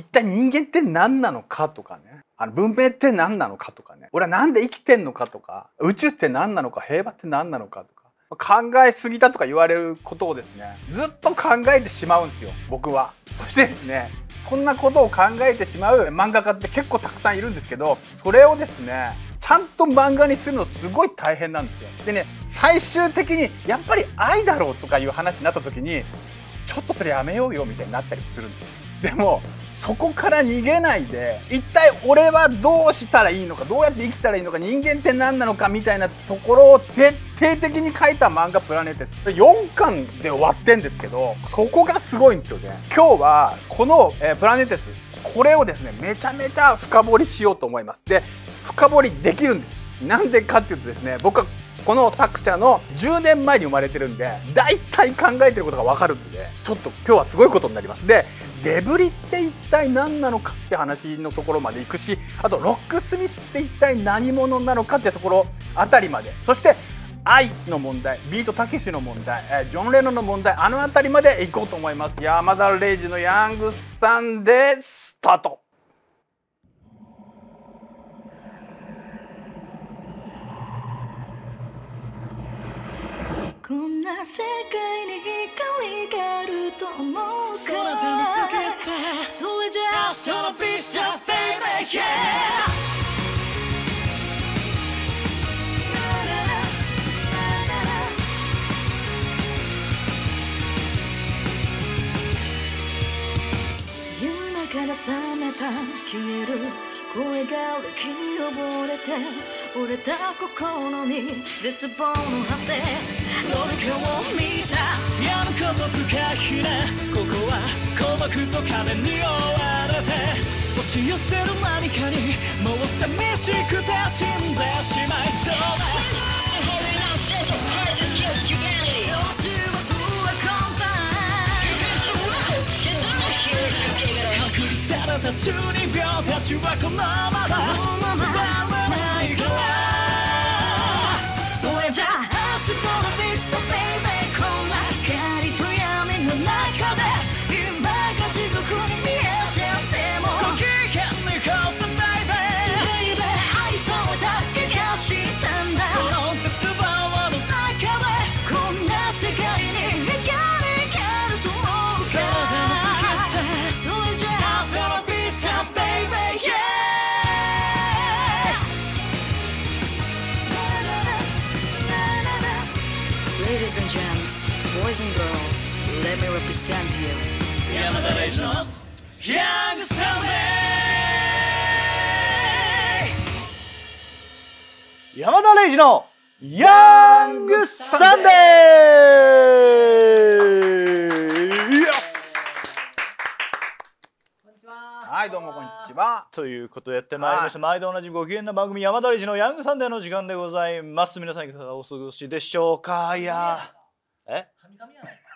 一体人間って何なのかとかねあの文明って何なのかとかね俺は何で生きてんのかとか宇宙って何なのか平和って何なのかとか考えすぎたとか言われることをですねずっと考えてしまうんですよ僕はそしてですねそんなことを考えてしまう漫画家って結構たくさんいるんですけどそれをですねちゃんと漫画にするのすごい大変なんですよでね最終的にやっぱり愛だろうとかいう話になった時にちょっとそれやめようよみたいになったりするんですよでもそこから逃げないで一体俺はどうしたらいいのかどうやって生きたらいいのか人間って何なのかみたいなところを徹底的に書いた漫画「プラネテス」4巻で終わってんですけどそこがすごいんですよね今日はこの、えー、プラネテス」これをですねめちゃめちゃ深掘りしようと思いますで深掘りできるんですなんでかっていうとですね僕はこの作者の10年前に生まれてるんで大体考えてることが分かるんで、ちょっと今日はすごいことになりますでデブリって一体何なのかって話のところまでいくしあとロックスミスって一体何者なのかってところあたりまでそして愛の問題ビートたけしの問題、えジョン・レノンの問題あの辺りまでいこうと思います山田レイジのヤングさんでスタートこんな世界に光があると思うから空でに避けてそれじゃあそのピスーベイベー Yeah から覚めた消える声が浮き溺れて折れた心に絶望の果てどれかを見たやむこと不可避なここは鼓膜と壁に覆われて押し寄せる何かにもう寂しくて死んでしまいそうだ t u n た in, b u i l このまま」t ヤングサンデー。山田礼二のヤングサンデーイエスはいどうもこんにちはということでやってまいりました、毎度同じご機嫌な番組山田礼二のヤングサンデーの時間でございます皆さんいかがお過ごしでしょうかいやえーえ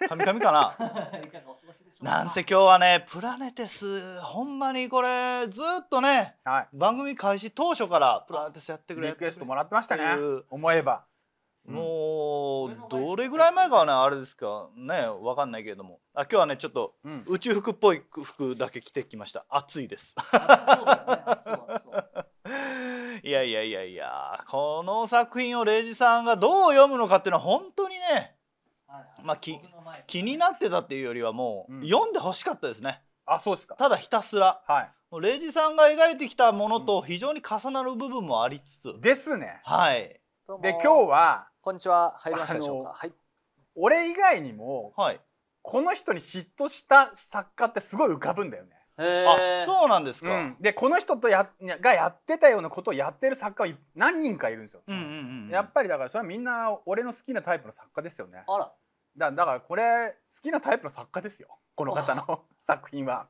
神々かな なんせ今日はね「プラネテス」ほんまにこれずっとね、はい、番組開始当初から「プラネテス」やってくれリクエストもらってましたね思えば、うん、もうどれぐらい前かはねあれですかねわかんないけれどもあ今日はねちょっと宇宙服っぽい服だけ着てきました暑いです いやいやいやいやこの作品をレイジさんがどう読むのかっていうのは本当にねまあ、き気になってたっていうよりはもう、うん読んでほしかったですねあそうですかただひたすらはいもうレイジさんが描いてきたものと非常に重なる部分もありつつ、ですねはいで今日はこんにちは入りましたでしょうかはい俺以外にもはい、この人に嫉妬した作家ってすごい浮かぶんだよね、あそうなんですか、うん、でこの人とやがやってたようなことをやってる作家は何人かいるんですよ、うんうんうんやっぱりだからそれはみんな俺の好きなタイプの作家ですよねあらだだからこれ好きなタイプの作家ですよこの方の 作品は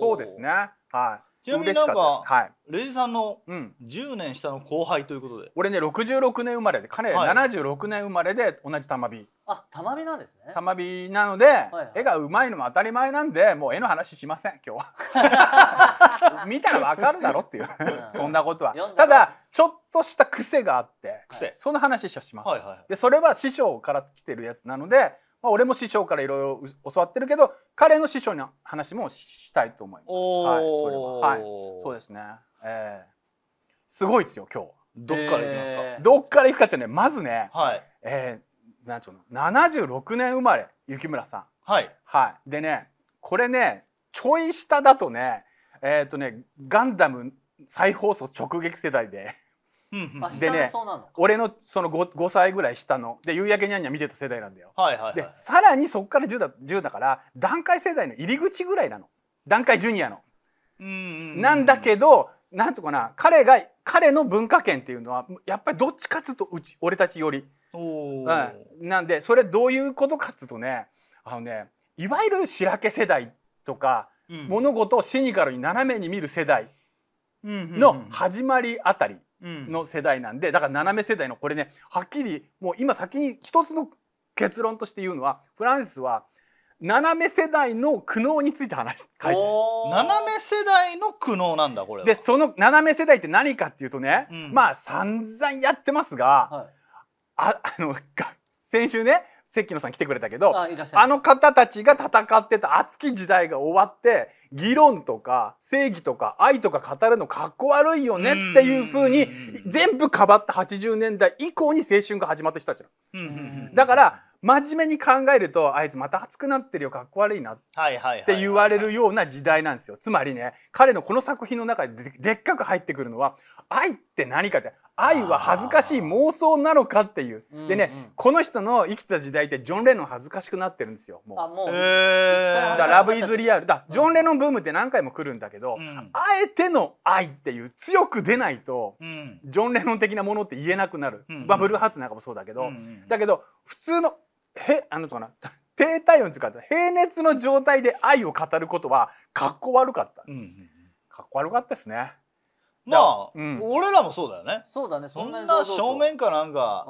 そうですねはいちなみになんか、はい、レイさんの10年下の後輩ということで、うん、俺ね66年生まれで彼76年生まれで同じ玉美、はい、あ玉美なんですね玉美なので、はいはい、絵がうまいのも当たり前なんでもう絵の話しません今日は 見たらわかるだろっていうそんなことはただちょっとした癖があって、はい、その話します、はいはい、でそれは師匠から来てるやつなのでまあ、俺も師匠からいろいろ教わってるけど彼の師匠の話もしたいと思います。はい、それは、はい、そうですね。えー、すごいですよ今日。どっから行きますか、えー、どっから行くかってねまずね、はい、えー、なんちゅうの76年生まれ雪村さん。はい、はい、でねこれねちょい下だとねえっ、ー、とねガンダム再放送直撃世代ででね俺のその 5, 5歳ぐらい下ので夕焼けにゃんにゃん見てた世代なんだよ、はいはいはい、でさらにそこから10だ ,10 だから段階世代の入り口ぐらいなの段階ジュニアの。うんなんだけどなんとかな彼が彼の文化圏っていうのはやっぱりどっちかっつうとうち俺たちより、うん、なんでそれどういうことかっつうとねあのねいわゆる白け世代とか、うん、物事をシニカルに斜めに見る世代の始まりあたりの世代なんで、だから斜め世代のこれねはっきりもう今先に一つの結論として言うのはフランスは斜め世代の苦悩について話書いて斜め世代の苦悩なんだこれでその斜め世代って何かっていうとね、うん、まあ散々やってますが、はい、ああの先週ね関野さん来てくれたけどあの方たちが戦ってた熱き時代が終わって議論とか正義とか愛とか語るのかっこ悪いよねっていうふうに全部かばった80年代以降に青春が始まった人たちなの。だから真面目に考えるとあいつまた熱くなってるよかっこ悪いなって言われるような時代なんですよつまりね彼のこの作品の中ででっかく入ってくるのは愛っって何かって愛は恥ずかしい妄想なのかっていう、でね、うんうん、この人の生きた時代ってジョン・レノン恥ずかしくなってるんですよもうもう、えラブ・イズ・リアルだジョン・レノンブームって何回も来るんだけど、うん、あえての愛っていう強く出ないと、うん、ジョン・レノン的なものって言えなくなる、うんうん、まブルーハーツなんかもそうだけど、うんうん、だけど普通のへあのとかな低体温っていうか平熱の状態で愛を語ることはかっこ悪かった、うんうん、かっこ悪かったですね。まあ、うん、俺らもそうだよねそうだねそんな正面かなんか、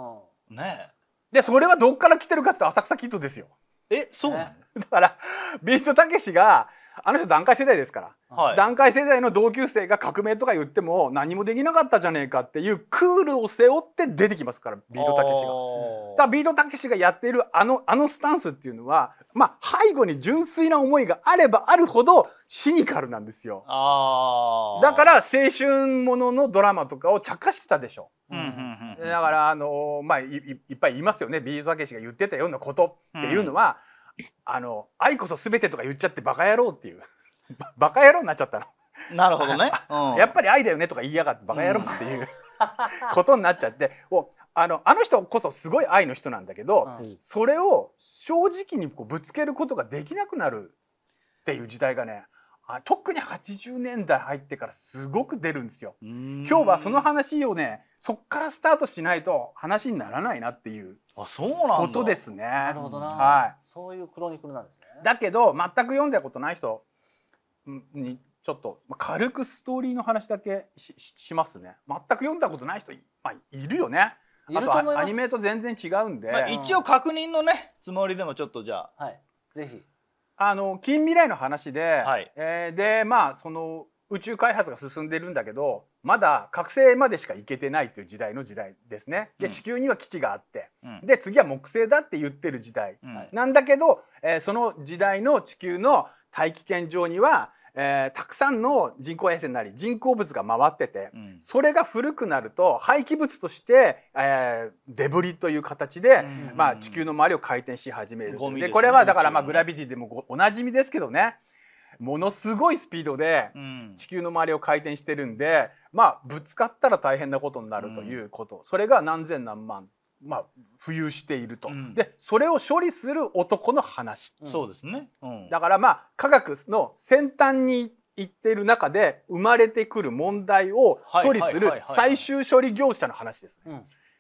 うん、ねでそれはどっから来てるかっていうと浅草キッドですよえそうね、だからビートたけしがあの人団塊世代ですから、はい、団塊世代の同級生が革命とか言っても何もできなかったじゃねえかっていうクールを背負って出てきますからビートたけしが。だビートたけしがやっているあのあのスタンスっていうのは、まあ、背後に純粋な思いがあればあるほどシニカルなんですよ。だから青春もののドラマとかを茶化してたでしょ。うんだからあのー、まあいっぱい言いますよねビートたけしが言ってたようなことっていうのは。うんあの「愛こそ全て」とか言っちゃってバカ野郎っていう バカ野郎になっちゃったの。なるほどね、うん、やっぱり愛だよねとか言いやがってバカ野郎っていう、うん、ことになっちゃっておあのあの人こそすごい愛の人なんだけど、うん、それを正直にこうぶつけることができなくなるっていう時代がね特に80年代入ってからすごく出るんですよ。今日はその話をねそっからスタートしないと話にならないなっていう。あそうなんことですね。なるほどな、はい、そういうクロニクルなんですね。だけど全く読んだことない人にちょっと軽くストーリーの話だけししますね。全く読んだことない人、まあ、いるよね。いると思います。アニメと全然違うんで、まあ、一応確認のねつもりでもちょっとじゃあ、はい、ぜひあの近未来の話で、はい、えー、でまあその宇宙開発が進んでるんだけどまだ覚醒までしか行けてないという時代の時代ですね。で地球には基地があって、うん、で次は木星だって言ってる時代、うん、なんだけど、えー、その時代の地球の大気圏上には、えー、たくさんの人工衛星なり人工物が回ってて、うん、それが古くなると廃棄物として、えー、デブリという形で、まあ、地球の周りを回転し始める。で、ね、これはだから、まあ、グラビティでもおなじみですけどね。ものすごいスピードで地球の周りを回転してるんで、まあぶつかったら大変なことになるということ、それが何千何万まあ、浮遊していると、うん、でそれを処理する男の話、そうですね、うん、だからまあ科学の先端に行っている中で生まれてくる問題を処理する最終処理業者の話ですね。うん、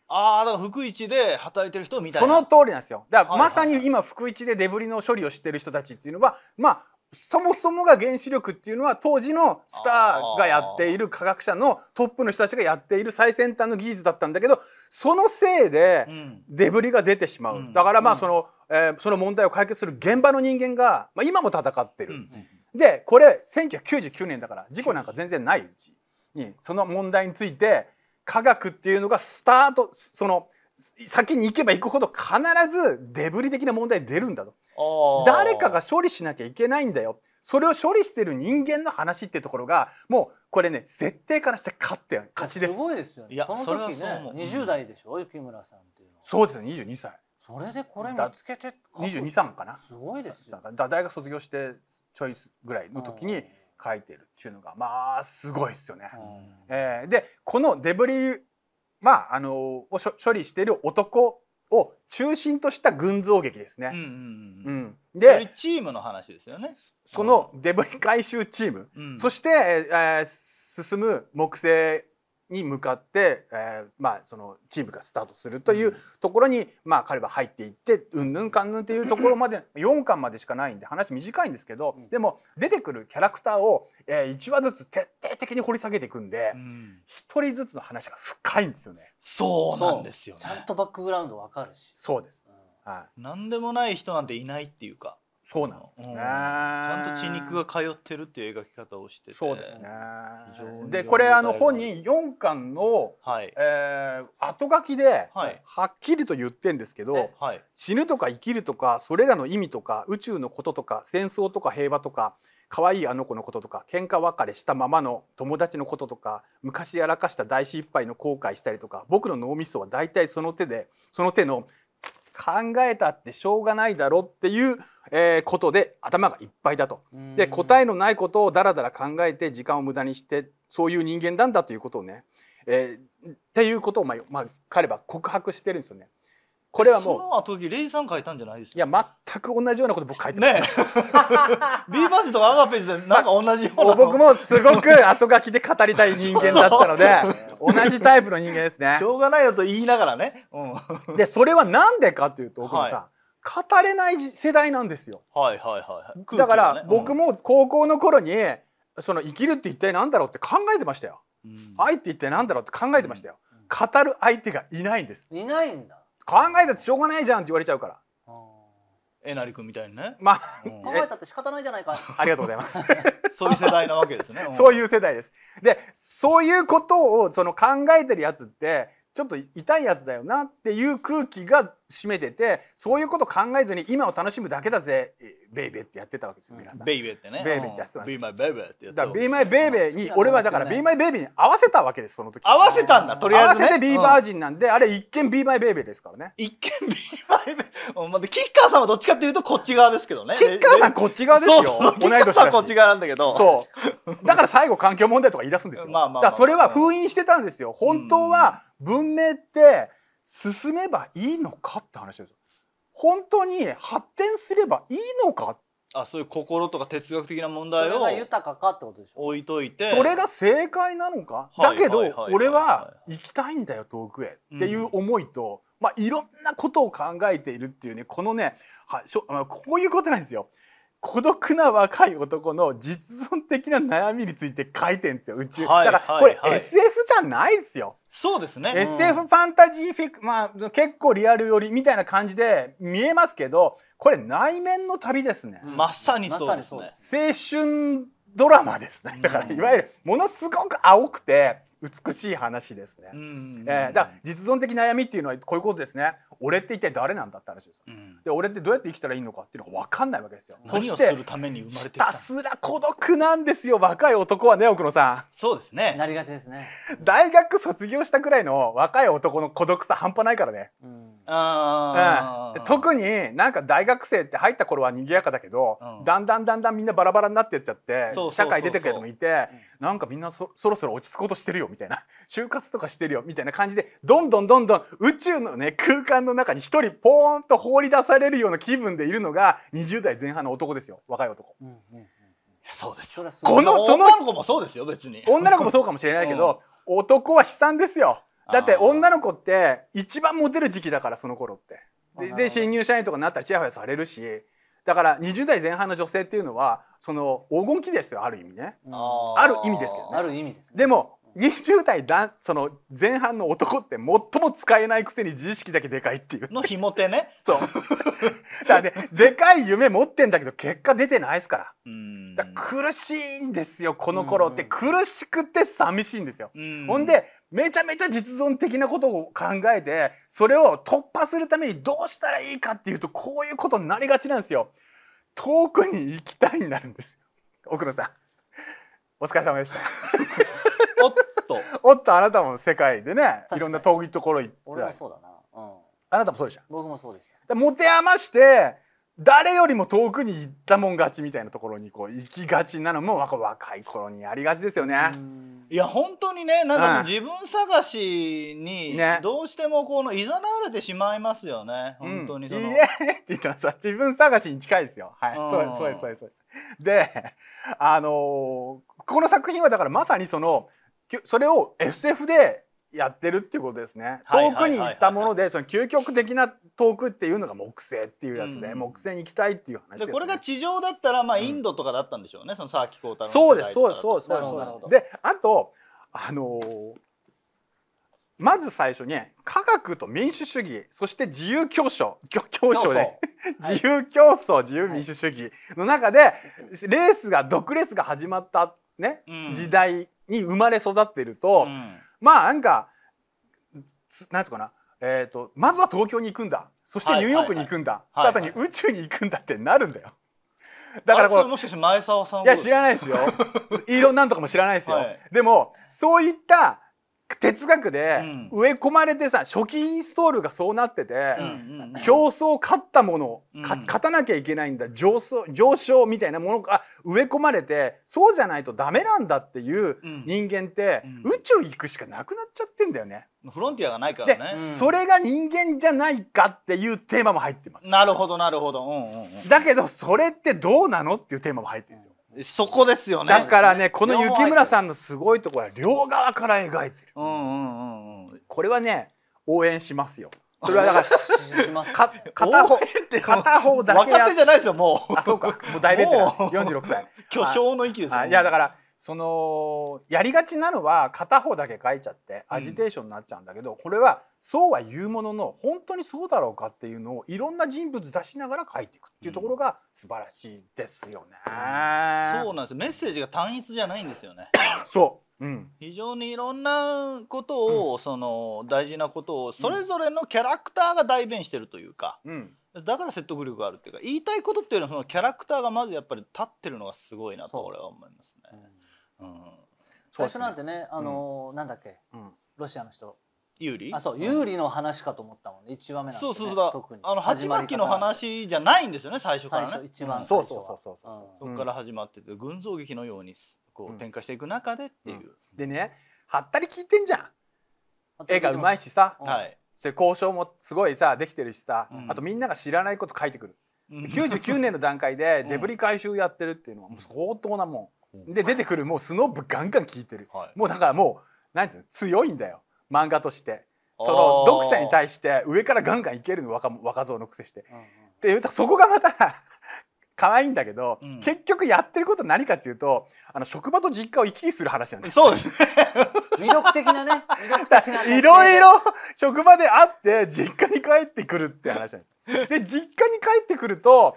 ああだから福一で働いてる人みたいなその通りなんですよだからまさに今福一でデブリの処理をしてる人たちっていうのはまあそもそもが原子力っていうのは当時のスターがやっている科学者のトップの人たちがやっている最先端の技術だったんだけどそのせいでデブリが出てしまう、うん、だからまあその、うん、えー、その問題を解決する現場の人間が、まあ、今も戦ってる、うん、でこれ1999年だから事故なんか全然ないうちにその問題について科学っていうのがスタートその先に行けば行くほど必ずデブリ的な問題出るんだと誰かが処理しなきゃいけないんだよそれを処理してる人間の話ってところがもうこれね絶対からして勝って勝ちですすごいですよねその時ね20代でしょう雪村さんっていうのはそうですね22歳それでこれ見つけて22歳かなすごいですよだ大学卒業してちょいぐらいの時に書いてるっていうのがまあすごいですよね、うん、えー、でこのデブリまあ、あのを処理している男を中心とした群像劇ですね。でチームの話ですよね。そのデブリ回収チーム、うん、そして、えー、進む木星に向かって、えー、まあ、そのチームがスタートするというところに、うん、まあ、彼は入っていってうんぬんかんぬんっていうところまで4巻までしかないんで話短いんですけど、うん、でも出てくるキャラクターを、えー、1話ずつ徹底的に掘り下げていくんで、うん、1人ずつの話が深いんですよね。そうなんですよ、ね、ちゃんとバックグラウンドわかるし。そうです、はい、何でもない人なんていないっていうか。そうなんですね、ちゃんと血肉が通ってるっていう描き方をしててそうですねでこれあの本人4巻の、はいえー、後書きで、はい、はっきりと言ってんですけど、はい、死ぬとか生きるとかそれらの意味とか宇宙のこととか戦争とか平和とか可愛いあの子のこととか喧嘩別れしたままの友達のこととか昔やらかした大失敗の後悔したりとか僕の脳みそは大体その手でその手の考えたってしょうがないだろっていう、えことで頭がいっぱいだと。で答えのないことをだらだら考えて時間を無駄にしてそういう人間なんだということをね、えー、っていうことを、まあ、まあ、彼は告白してるんですよね。これはもうその後レイさん書いたんじゃないですいや全く同じようなこと僕書いてますね バージとかアガページでなんか同じような、ま僕もすごく後書きで語りたい人間だったので同じタイプの人間ですねしょうがないよと言いながらね、うん、でそれは何でかというと奥野さん、はい語れない世代なんですよ。はいはいはい。ね、だから僕も高校の頃に、その生きるって一体何だろうって考えてましたよ。うん、愛って一体何だろうって考えてましたよ。うん、語る相手がいないんです。いないんだ。考えたってしょうがないじゃんって言われちゃうからえなり君みたいにねまあ、うん、考えたって仕方ないじゃないかありがとうございます そういう世代なわけですね、そういう世代ですでそういうことをその考えてるやつってちょっと痛いやつだよなっていう空気が占めててそういうこと考えずに今を楽しむだけだぜベイベーってやってたわけですよ皆さん、うん、ベイベーってねベイベーってやってたんですベイマイベイベーってやってたベイマイベイベーに俺はだからベイマイベイベーに合わせたわけですその時合わせたんだとりあえず、ね、合わせてビーバージンなんで、うん、あれ一見ビーマイベイベーですからね一見ビーマイベイベーキッカーさんはどっちかっていうとこっち側ですけどねキッカーさんこっち側ですよ同い年だしこっち側なんだけどそうだから最後環境問題とか言い出すんですよ まあまあ、まあ、それは封印してたんですよ本当は文明って、進めばいいのかって話ですよ本当に発展すればいいのかあそういう心とか哲学的な問題を豊かかってことでしょ置いといてそれが正解なのか、だけど俺は行きたいんだよ遠くへっていう思いと、まあいろんなことを考えているっていうねこのねはしょ、まあ、こういうことなんですよ。孤独な若い男の実存的な悩みについて書いてんですよ宇宙、はい、だからこれ SF じゃないですよそうですね、SF ファンタジーフィク、まあ、結構リアルよりみたいな感じで見えますけどこれ内面の旅ですね、うん、まさにそうですね、青春ドラマですねだからいわゆるものすごく青くて美しい話ですね、ううん、えー、だから実存的悩みっていうのはこういうことですね俺って一体誰なんだって話です、うん、で俺ってどうやって生きたらいいのかっていうのが分かんないわけですよそしてひたすら孤独なんですよ若い男はね奥野さんそうですねなりがちですね大学卒業したくらいの若い男の孤独さ半端ないからね、うんうん、特になんか大学生って入った頃は賑やかだけど、うん、だんだんだんだんみんなバラバラになってっちゃって社会出てくるやつもいて、うん、なんかみんなそろそろ落ち着こうとしてるよみたいな 就活とかしてるよみたいな感じでどんどんどんどん宇宙の、ね、空間の中に一人ポーンと放り出されるような気分でいるのが20代前半の男ですよ若い男。うんうんそうですよ。このその女の子もそうですよ別に。女の子もそうかもしれないけど、うん、男は悲惨ですよ。だって女の子って一番モテる時期だからその頃ってでで新入社員とかになったらチヤホヤされるしだから20代前半の女性っていうのはその黄金期ですよある意味ねある意味ですけどねある意味です、ね、でも20代だその前半の男って最も使えないくせに自意識だけでかいっていうのひも手ね そうだからねでかい夢持ってんだけど結果出てないですからだから苦しいんですよこの頃って苦しくて寂しいんですよほんでめちゃめちゃ実存的なことを考えてそれを突破するためにどうしたらいいかっていうとこういうことになりがちなんですよ遠くに行きたいになるんです奥野さんお疲れ様でしたとおっとあなたも世界でねいろんな遠いところ行って俺もそうだな、うん、あなたもそうでした僕もそうでした持て余して誰よりも遠くに行ったもん勝ちみたいなところにこう行きがちなのも若い頃にありがちですよね。いや本当にねなんか自分探しにどうしてもこのいざなわれてしまいますよね、うん、本当にその。いいえって言ったらさ自分探しに近いですよ。はい、そうですそうですそうです。であのー、この作品はだからまさにそのそれを SF でやってるっていうことですね。遠くに行ったもので、その究極的な遠くっていうのが木星っていうやつで、うん、木星に行きたいっていう話で、ね、これが地上だったらまあインドとかだったんでしょうね。うん、そのサーキコータのそうですそうですそうですそうです。で、あとあのー、まず最初に科学と民主主義そして自由競争競争で 自由競争、自由民主主義の中でレースが独レースが始まったね、うん、時代に生まれ育ってると、うん、まあなんかなんとかな、えーと、まずは東京に行くんだそしてニューヨークに行くんだ、さら、はい、に宇宙に行くんだってなるんだよ。だからこれもしかして前澤さんいや知らないですよイーロンなんとかも知らないですよ、はい、でもそういった哲学で植え込まれてさ、初期インストールがそうなってて、競争勝ったもの、う勝たなきゃいけないんだ上昇上昇みたいなものが植え込まれてそうじゃないとダメなんだっていう人間って、宇宙行くしかなくなっちゃってんだよね。フロンティアがないからね、それが人間じゃないかっていうテーマも入ってます。なるほどなるほど、うんうんうん、だけどそれってどうなのっていうテーマも入ってるんですよ。そこですよねだからねこの雪村さんのすごいところは両側から描いてる、うんうんうんうん、これはね応援しますよそれはだから か片方片方だけ若手じゃないですよもうあそうかもう大ベテラン46歳巨匠の域ですよ、ね、いやだからそのやりがちなのは片方だけ書いちゃってアジテーションになっちゃうんだけど、うん、これはそうは言うものの本当にそうだろうかっていうのをいろんな人物出しながら書いていくっていうところが素晴らしいですよね、うん、そうなんですメッセージが単一じゃないんですよねそううん、非常にいろんなことを、うん、その大事なことをそれぞれのキャラクターが代弁してるというか、うん、だから説得力があるっていうか言いたいことっていうのはそのキャラクターがまずやっぱり立ってるのがすごいなと俺は思いますね。最初なんてねあのなんだっけロシアの人有利あそう有利の話かと思ったもんね1話目なんそうそうそう特にあの始まりの話じゃないんですよね最初からね最初一番最初そうそうそうそうそこから始まってて群像劇のようにこう展開していく中でっていうでねはったり聞いてんじゃん絵がうまいしさはいそれ交渉もすごいさできてるしさあとみんなが知らないこと書いてくる99年の段階でデブリ回収やってるっていうのはもう相当なもんで出てくるもうスノープガンガン聞いてる、はい、もうだからもうなんつうの強いんだよ漫画としてその読者に対して上からガンガンいけるの若若造のくせして。うんうん、っていうそこがまた 可愛いんだけど、うん、結局やってること何かっていうとあの職場と実家を行き来する話なんですそうです 魅力的なね いろいろ職場で会って実家に帰ってくるって話なんですで実家に帰ってくると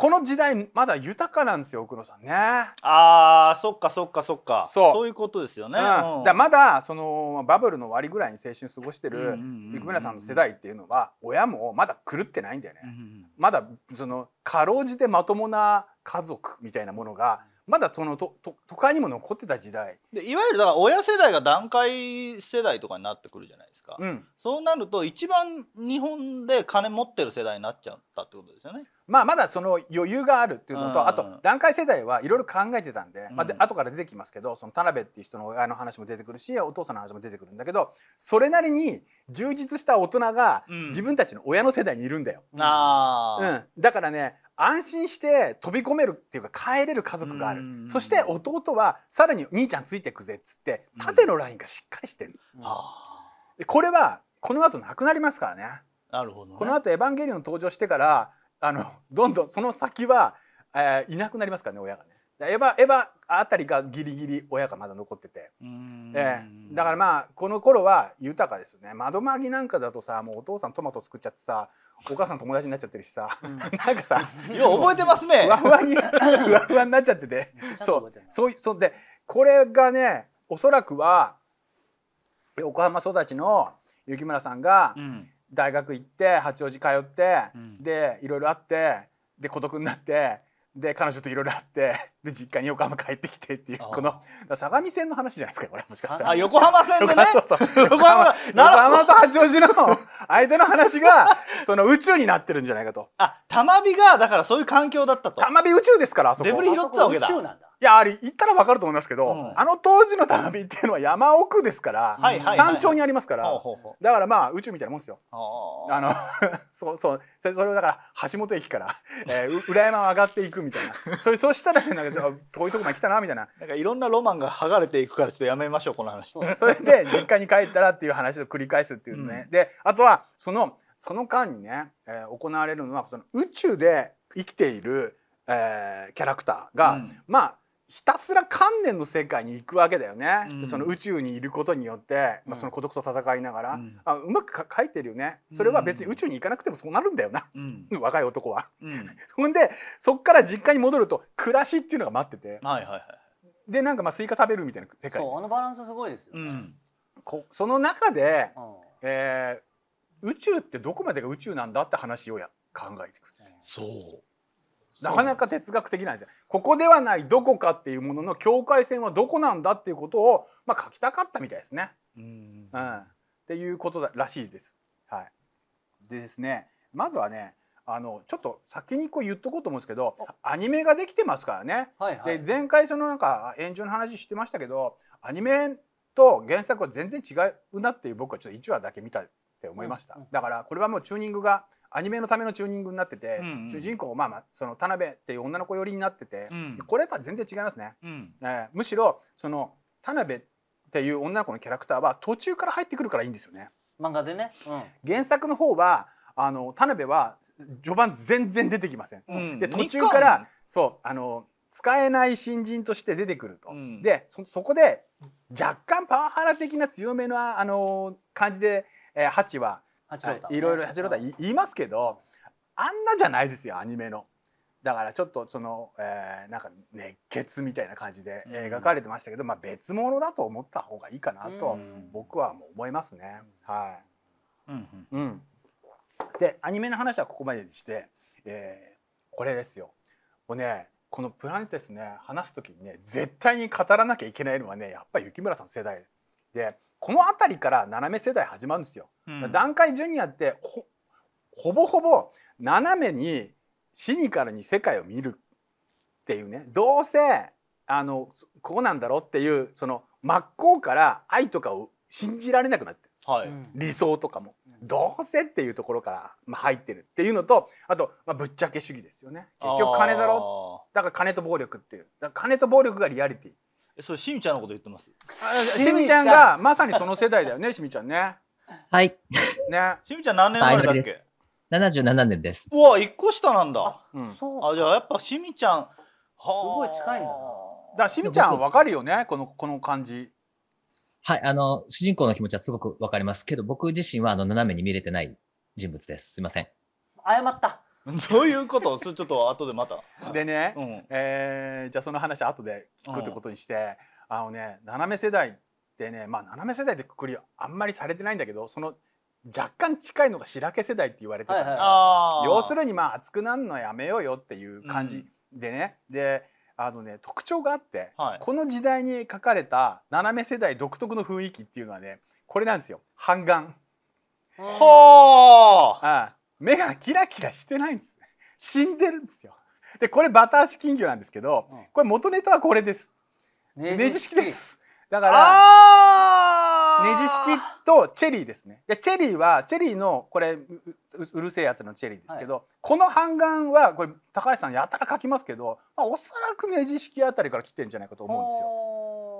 この時代まだ豊かなんですよ奥野さんね。あーそっかそっかそっかそうそういうことですよね。うんうん、だまだそのバブルの終わりぐらいに青春過ごしてる生村さんの世代っていうのは親もまだ狂ってないんだよね。うんうん、まだそのかろうじてまともな家族みたいなものが、うんまだそのとと都会にも残ってた時代でいわゆるだから親世代が団塊世代とかになってくるじゃないですか、うん、そうなると一番日本で金持ってる世代になっちゃったってことですよね。まあ、まだその余裕があるっていうのと、あと団塊世代はいろいろ考えてたんで,、まあ、で後から出てきますけどその田辺っていう人の親の話も出てくるしお父さんの話も出てくるんだけどそれなりに充実した大人が自分たちの親の世代にいるんだよ。うん、だからね安心して飛び込めるっていうか帰れる家族があるそして弟はさらに兄ちゃんついてくぜっつって縦のラインがしっかりしてる、うん、これはこの後なくなりますからねなるほど、ね、この後エヴァンゲリオン」登場してからあのどんどんその先は、えー、いなくなりますからね親がねエヴァエヴァあたりがギリギリ親がまだ残ってて、えー、だからまあこの頃は豊かですよね窓まぎなんかだとさもうお父さんトマト作っちゃってさお母さん友達になっちゃってるしさ、うん、なんかさよう覚えてますねふわふわにふわふわになっちゃっててそうそうそうでこれがねおそらくは横浜育ちの雪村さんが大学行って八王子通って、うん、でいろいろあってで孤独になって。で彼女といろいろあって で実家に横浜帰ってきてっていうこの相模線の話じゃないですかこれもしかしたらあ横浜線でね横浜と八王子の相手の話がその宇宙になってるんじゃないかとあ玉火がだからそういう環境だったと玉火宇宙ですからあそこデブリ拾ってたわけだ宇宙なんだいやあれ行ったら分かると思いますけど、うん、あの当時の田辺っていうのは山奥ですから、はいはいはい、山頂にありますから、だからまあ宇宙みたいなもんですよ。あの そうそうそれそれをだから橋本駅から、えー、裏山上がっていくみたいなそれそうしたら、なんか遠いとこまで来たなみたいななんかいろんなロマンが剥がれていくからちょっとやめましょうこの話。それで実家に帰ったらっていう話を繰り返すっていうね、うん、であとはそのその間にね、えー、行われるのはその宇宙で生きている、えー、キャラクターが、うん、まあひたすら観念の世界に行くわけだよね、うん、その宇宙にいることによって、まあ、その孤独と戦いながら、うん、あうまく書いてるよねそれは別に宇宙に行かなくてもそうなるんだよな、うん、若い男は。ほんでそっから実家に戻ると暮らしっていうのが待ってて、はいはいはい、でなんかまあスイカ食べるみたいな世界そうあのバランスすごいですよ、ね、こその中で、えー、宇宙ってどこまでが宇宙なんだって話をや考えていくそうなかなか哲学的なんですよ。ここではないどこかっていうものの境界線はどこなんだっていうことを、まあ、書きたかったみたいですね。うん、うん、っていうことらしいです。はい、でですねまずはねあのちょっと先にこう言っとこうと思うんですけどアニメができてますからね。はいはい、で前回そのなんか炎上の話してましたけどアニメと原作は全然違うなっていう僕はちょっと1話だけ見たって思いました、うんうん、だからこれはもうチューニングがアニメのためのチューニングになってて、うんうん、主人公まあまあその田辺っていう女の子寄りになってて、うん、これとは全然違いますね、うん、えー、むしろその田辺っていう女の子のキャラクターは途中から入ってくるからいいんですよね漫画でね、うん、原作の方はあの田辺は序盤全然出てきません、うん、で途中からそうあの使えない新人として出てくると、うん、でそこで若干パワハラ的な強めのあの感じでえー、ハチは、ね、いろいろ八郎太言いますけど、あんなじゃないですよアニメの。だからちょっとその、えー、なんか熱血みたいな感じで描かれてましたけど、うん、まあ別物だと思った方がいいかなと僕はもう思いますね。うん、はい、うんうん、でアニメの話はここまでにして、えー、これですよ。もうねこのプラネテスね話す時にね絶対に語らなきゃいけないのはねやっぱり雪村さんの世代でこの辺りから斜め世代始まるんですよ。うん、段階ジュニアってほぼほぼ斜めにシニカルに世界を見るっていうねどうせあのこうなんだろうっていうその真っ向から愛とかを信じられなくなって、はい、理想とかもどうせっていうところから、まあ、入ってるっていうのとあと、まあ、ぶっちゃけ主義ですよね結局金だろだから金と暴力っていう金と暴力がリアリティそれしみちゃんのこと言ってますしみちゃんがまさにその世代だよねしみちゃんねはいねしみちゃん何年生まれだっけ七十七年ですうわ一個下なんだあそうあじゃやっぱしみちゃんすごい近いんだなだしみちゃんわかるよねこのこの感じはいあの主人公の気持ちはすごくわかりますけど僕自身はあの斜めに見れてない人物ですすみません謝った そういうことそれちょっと後でまたでね、うん、えー、じゃあその話後で聞くってことにして、うん、あのね斜め世代ってねまあ斜め世代ってくくりあんまりされてないんだけどその若干近いのが白毛世代って言われてた、はいはい、要するにまあ熱くなるのはやめようよっていう感じでね、うん、であのね特徴があって、はい、この時代に書かれた斜め世代独特の雰囲気っていうのはねこれなんですよ半眼。はあ目がキラキラしてないんです死んでるんですよでこれバター式金魚なんですけど、うん、これ元ネタはこれですネジ式ですだからネジ式とチェリーですねでチェリーはチェリーのこれうるせえやつのチェリーですけど、はい、この半眼はこれ高橋さんやたら書きますけど、まあ、おそらくネジ式あたりから切ってるんじゃないかと思うんですよ。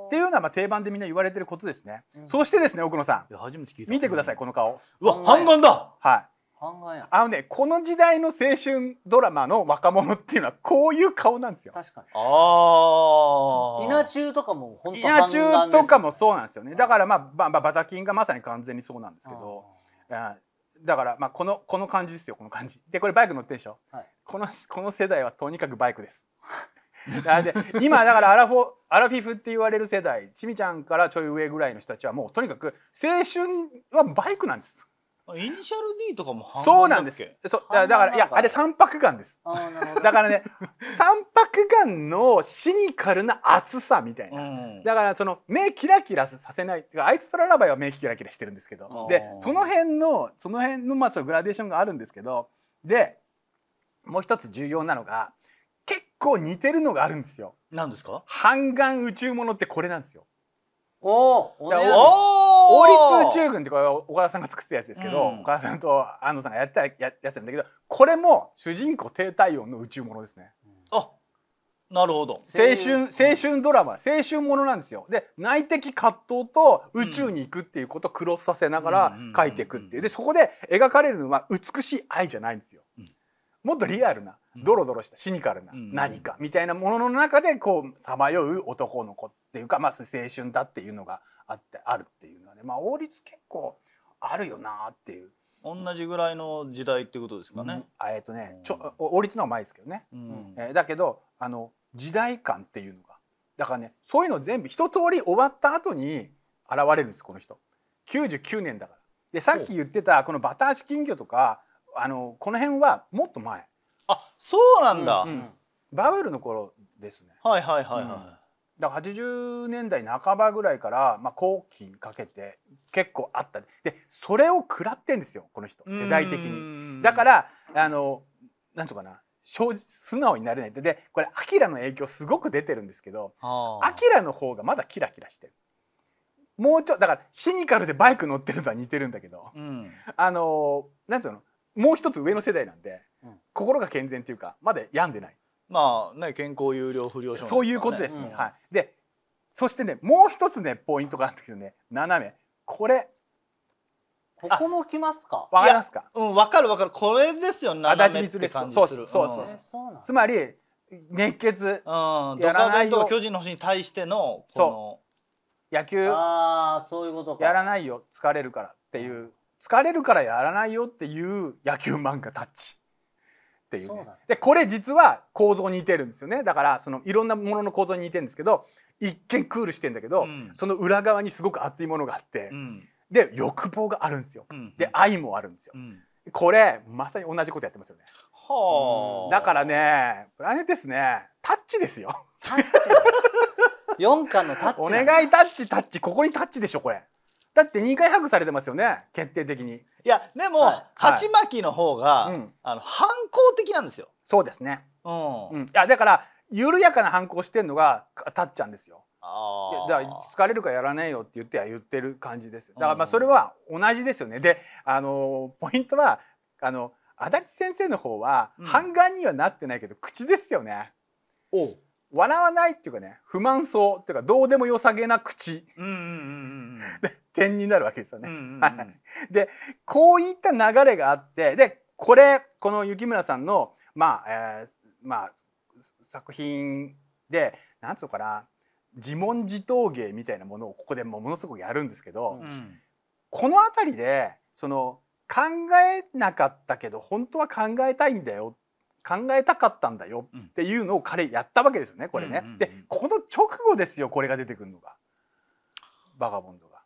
っていうのはまあ定番でみんな言われてることですね。うん、そしてですね奥野さん初めて聞い見てくださいこの顔。うわ半眼だはいあのねこの時代の青春ドラマの若者っていうのはこういう顔なんですよ。確かにあ稲中とかも本当稲中とかもそうなんですよね。だからまあ、まあ、バタキンがまさに完全にそうなんですけど。だからまあこのこの感じですよこの感じでこれバイク乗ってるでしょ、はい、このこの世代はとにかくバイクですなで今だからアラフォアラフィフって言われる世代ちみちゃんからちょい上ぐらいの人たちはもうとにかく青春はバイクなんですイニシャル D とかもそうなんですそうだからいやあれ三白眼ですだからね三白眼のシニカルな厚さみたいな、うん、だからその目キラキラさせないあいつとララバイは目キラキラしてるんですけどでその辺のその辺のまあそのグラデーションがあるんですけどでもう一つ重要なのが結構似てるのがあるんですよ。なんですか？半眼宇宙物ってこれなんですよ。おお王立宇宙軍ってこれは岡田さんが作ってたやつですけど、うん、岡田さんと安藤さんがやってたややつなんだけどこれも主人公低体温の宇宙ものですね。うん、あなるほど青春青春ドラマ青春ものなんですよで内的葛藤と宇宙に行くっていうことをクロスさせながら書いていくっていうでそこで描かれるのは美しい愛じゃないんですよ、うん、もっとリアルなドロドロしたシニカルな何かみたいなものの中でこうさまよう男の子っていうか、まあ、青春だっていうのがあってあるっていうのはね、まあ、王立結構あるよなっていう。同じぐらいの時代ってことですかね。うん、えっ、ー、とね、ちょ、王立の前ですけどね。うん、えー、だけど、あの時代感っていうのが。だからね、そういうの全部一通り終わった後に現れるんです。この人。99年だから。で、さっき言ってたこのバター式金魚とか、あのこの辺はもっと前。あそうなんだ、うんうん、バブルの頃ですねはいはいはいはい、うん、だから80年代半ばぐらいから、まあ、後期にかけて結構あったでそれを食らってんですよこの人世代的にだからあのなんとかな正直素直になれないってでこれアキラの影響すごく出てるんですけどアキラの方がまだキラキラしてるもうちょだからシニカルでバイク乗ってるのは似てるんだけど、うん、あのなんつうのもう一つ上の世代なんで、うん、心が健全というかまだ病んでないまあね健康有料不良症、ね、そういうことですね、うん、はいでそしてねもう一つねポイントがあったけどね斜めこれここも来ますかわかりますかうんわかるわかるこれですよ斜めって感じするそうそうそうつまり熱血、うん、やらないよ巨人の星に対してのこの野球あそういうことやらないよ疲れるからっていう疲れるからやらないよっていう野球漫画「タッチ」っていうねでこれ実は構造似てるんですよねだからそのいろんなものの構造に似てるんですけど一見クールしてんだけど、うん、その裏側にすごく熱いものがあって、うん、で欲望があるんですよ、うん、で愛もあるんですよ。これまさに同じことやってますよね。はあ。だからね、プラネですね。タッチですよ。タッチ。四巻のタッチ。お願いタッチタッチ。ここにタッチでしょこれ。だって2回ハグされてますよね決定的にいやでも、はい、鉢巻きの方が、はい、あの反抗的なんですよそうですね、うん、うん、いやだから緩やかな反抗してんのがたっちゃんですよあだから疲れるかやらないよって言っては言ってる感じですだからまあそれは同じですよね、うん、であのポイントはあの足立先生の方は半眼にはなってないけど、うん、口ですよねお笑わないっていうかね不満そうっていうかどうでもよさげな口、うんうんうんうん、点になるわけですよね。でこういった流れがあってでこれこの雪村さんのまあ、えー、まあ、作品でなんつうのかな自問自答芸みたいなものをここでもものすごくやるんですけど、うん、この辺りでその考えなかったけど本当は考えたいんだよ考えたかったんだよっていうのを彼やったわけですよねこれね。でこの直後ですよこれが出てくるのがバガボンドが。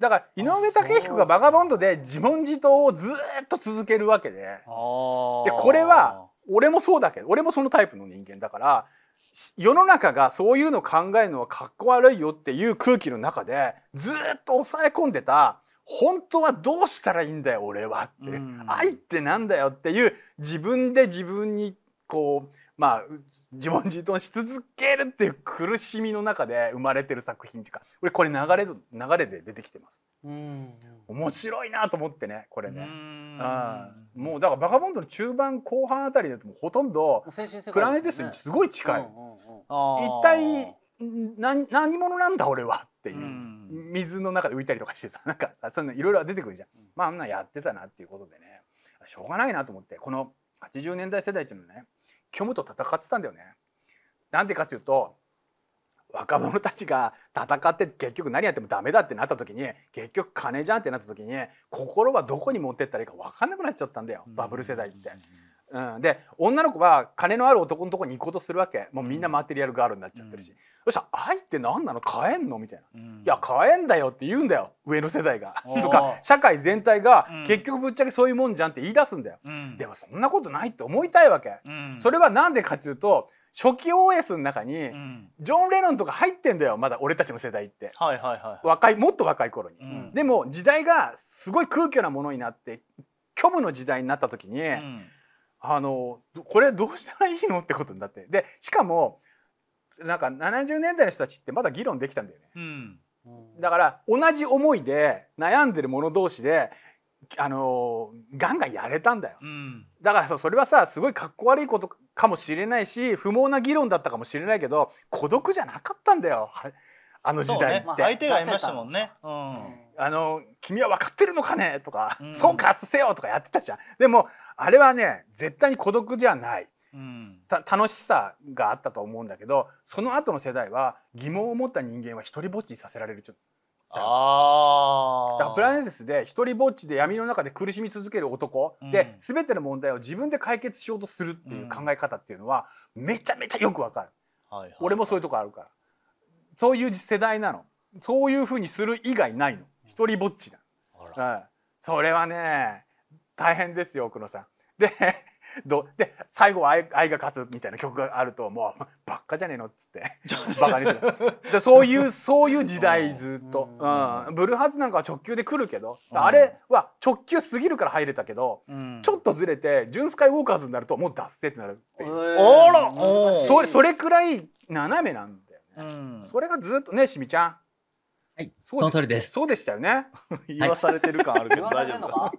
だから井上武彦がバガボンドで自問自答をずっと続けるわけででこれは俺もそうだけど俺もそのタイプの人間だから世の中がそういうのを考えるのはかっこ悪いよっていう空気の中でずっと抑え込んでた本当はどうしたらいいんだよ俺はって、愛ってなんだよっていう自分で自分にこうまあ自問自答し続けるっていう苦しみの中で生まれてる作品っていうか俺これ流れ流れで出てきてます。うん面白いなと思ってねこれね。うんもうだから「バカボンド」の中盤後半あたりだともうほとんどプラネテスにすごい近い。一体何何者なんだ俺はっていう。水の中で浮いたりとかしてさなんかそうういのいろいろ出てくるじゃん、まああんなやってたなっていうことでねしょうがないなと思ってこの80年代世代っていうのね虚無と戦ってたんだよね。なんでかっていうと若者たちが戦って結局何やっても駄目だってなった時に結局金じゃんってなった時に心はどこに持ってったらいいか分かんなくなっちゃったんだよバブル世代って。うんうんうんうん、で女の子は金のある男のとこに行こうとするわけもうみんなマテリアルガールになっちゃってるし、うん、そしたら「愛って何なの買えんの?」みたいな「うん、いや買えんだよ」って言うんだよ上の世代が とか社会全体が、結局ぶっちゃけそういうもんじゃんって言い出すんだよ、うん、でもそんなことないって思いたいわけ、それは何でかっていうと初期 OS の中に、ジョン・レノンとか入ってんだよまだ俺たちの世代って、はいはいはい、若いもっと若い頃に、でも時代がすごい空虚なものになって虚無の時代になった時に、うんあのこれどうしたらいいのってことになってでしかもなんか70年代の人たちってまだ議論できたんだよね、うん、だから同じ思いで悩んでる者同士であのガンガンやれたんだよ、うん、だからさそれはさすごいかっこ悪いことかもしれないし不毛な議論だったかもしれないけど孤独じゃなかったんだよあの時代って、ねまあ、相手がいましたもんね、うん、あの君は分かってるのかねとか、うん、そうかつせよとかやってたじゃんでもあれはね絶対に孤独じゃない、うん、楽しさがあったと思うんだけどその後の世代は疑問を持った人間は一りぼっちにさせられるちょあだからプラネテスで一りぼっちで闇の中で苦しみ続ける男、うん、で全ての問題を自分で解決しようとするっていう考え方っていうのは、めちゃめちゃよくわかる、はいはいはい、俺もそういうとこあるからそういう世代なのそういうふうにする以外ないの。一人ぼっちだ、うん、それはね大変ですよ奥野さん。で どで最後愛「愛が勝つ」みたいな曲があるともう「ばっかじゃねえの」っつってバカにするでそういう そういう時代ずっと、うん、ブルーハーツなんかは直球で来るけど、あれは直球すぎるから入れたけど、ちょっとずれてジュンスカイウォーカーズになるともう脱線ってなるっていう、あらそれそれくらい斜めなんだよね、それがずっとねしみちゃんはい、その通りです。そうでしたよね。言わされてる感あるけど、大丈夫。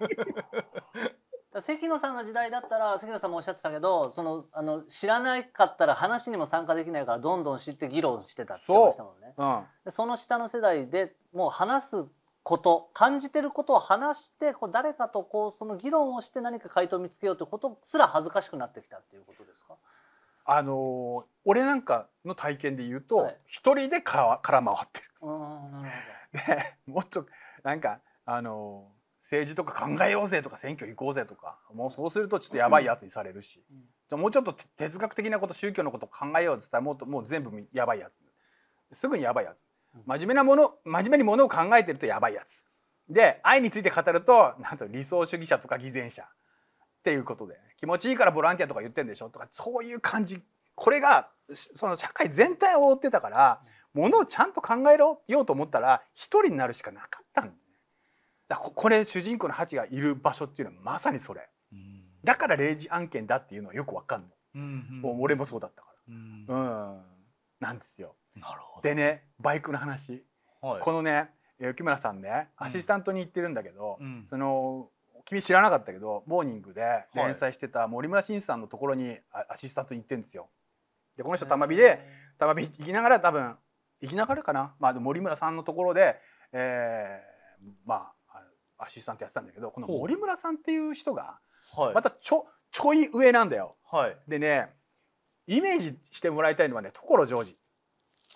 関野さんの時代だったら関野さんもおっしゃってたけどそのあの知らなかったら話にも参加できないからどんどん知って議論してたって言ってましたもんね。うん、その下の世代でもう話すこと感じてることを話してこう誰かとこうその議論をして何か回答を見つけようってことすら恥ずかしくなってきたっていうことですかあの俺なんかの体験で言うと一、人でか空回ってる。でもっとなんかあの政治とか考えようぜとか選挙行こうぜとかもうそうするとちょっとやばいやつにされるし、うん、もうちょっと哲学的なこと宗教のこと考えようって言ったらもうもう全部やばいやつすぐにやばいやつ真面目なもの真面目にものを考えてるとやばいやつで愛について語るとなんと理想主義者とか偽善者っていうことで、気持ちいいからボランティアとか言ってんでしょとかそういう感じこれがその社会全体を覆ってたから、ものをちゃんと考えようと思ったら一人になるしかなかったんだだこれ主人公のハチがいる場所っていうのはまさにそれ、だから0時案件だっていうのはよくわかんない、うんうん、もう俺もそうだったから、うん、うん、なんですよ。でねバイクの話、はい、このね雪村さんねアシスタントに行ってるんだけど、うん、その君知らなかったけどモーニングで連載してた森村慎さんのところにアシスタントに行ってんですよ。でこの人たまびでたまび行きながら多分行きながらかな、まあ、森村さんのところで、えー、まあアシスタントやってたんだけどこの森村さんっていう人がまたちょちょい上なんだよ。はい、でねイメージしてもらいたいのはね所ジョージ。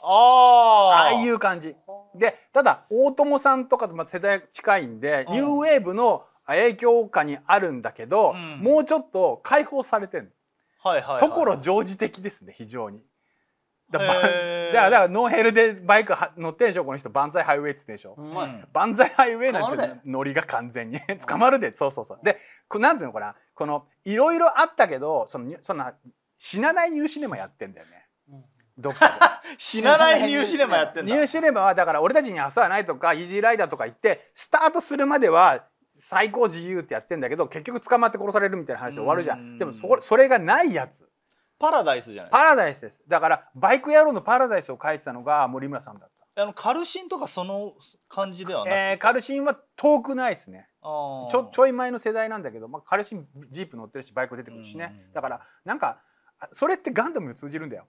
ああいう感じでただ大友さんとかと世代近いんで、ニューウェーブの影響下にあるんだけど、うん、もうちょっと解放されてる、はいはい、ところ常時的ですね非常に。だ だからだからノーヘルでバイク乗ってんでしょこの人バンザイハイウェイっつってんでしょ、うん、バンザイハイウェイなんですよノリが完全に 捕まるでそうそうそうでこなんつうのこなこのいろいろあったけどそのその死なないニューシネマやってんだよねどっか 死なないニューシネマやってんだニューシネマはだから俺たちに明日はないとかイージーライダーとか言ってスタートするまでは最高自由ってやってんだけど結局捕まって殺されるみたいな話で終わるじゃんでもそそれがないやつパラダイスじゃないパラダイスですだからバイク野郎のパラダイスを書いてたのが森村さんだったあのカルシンとかその感じではなえー、カルシンは遠くないですねちょちょい前の世代なんだけど、まあ、カルシンジープ乗ってるしバイク出てくるしねだからなんかそれってガンダムに通じるんだよ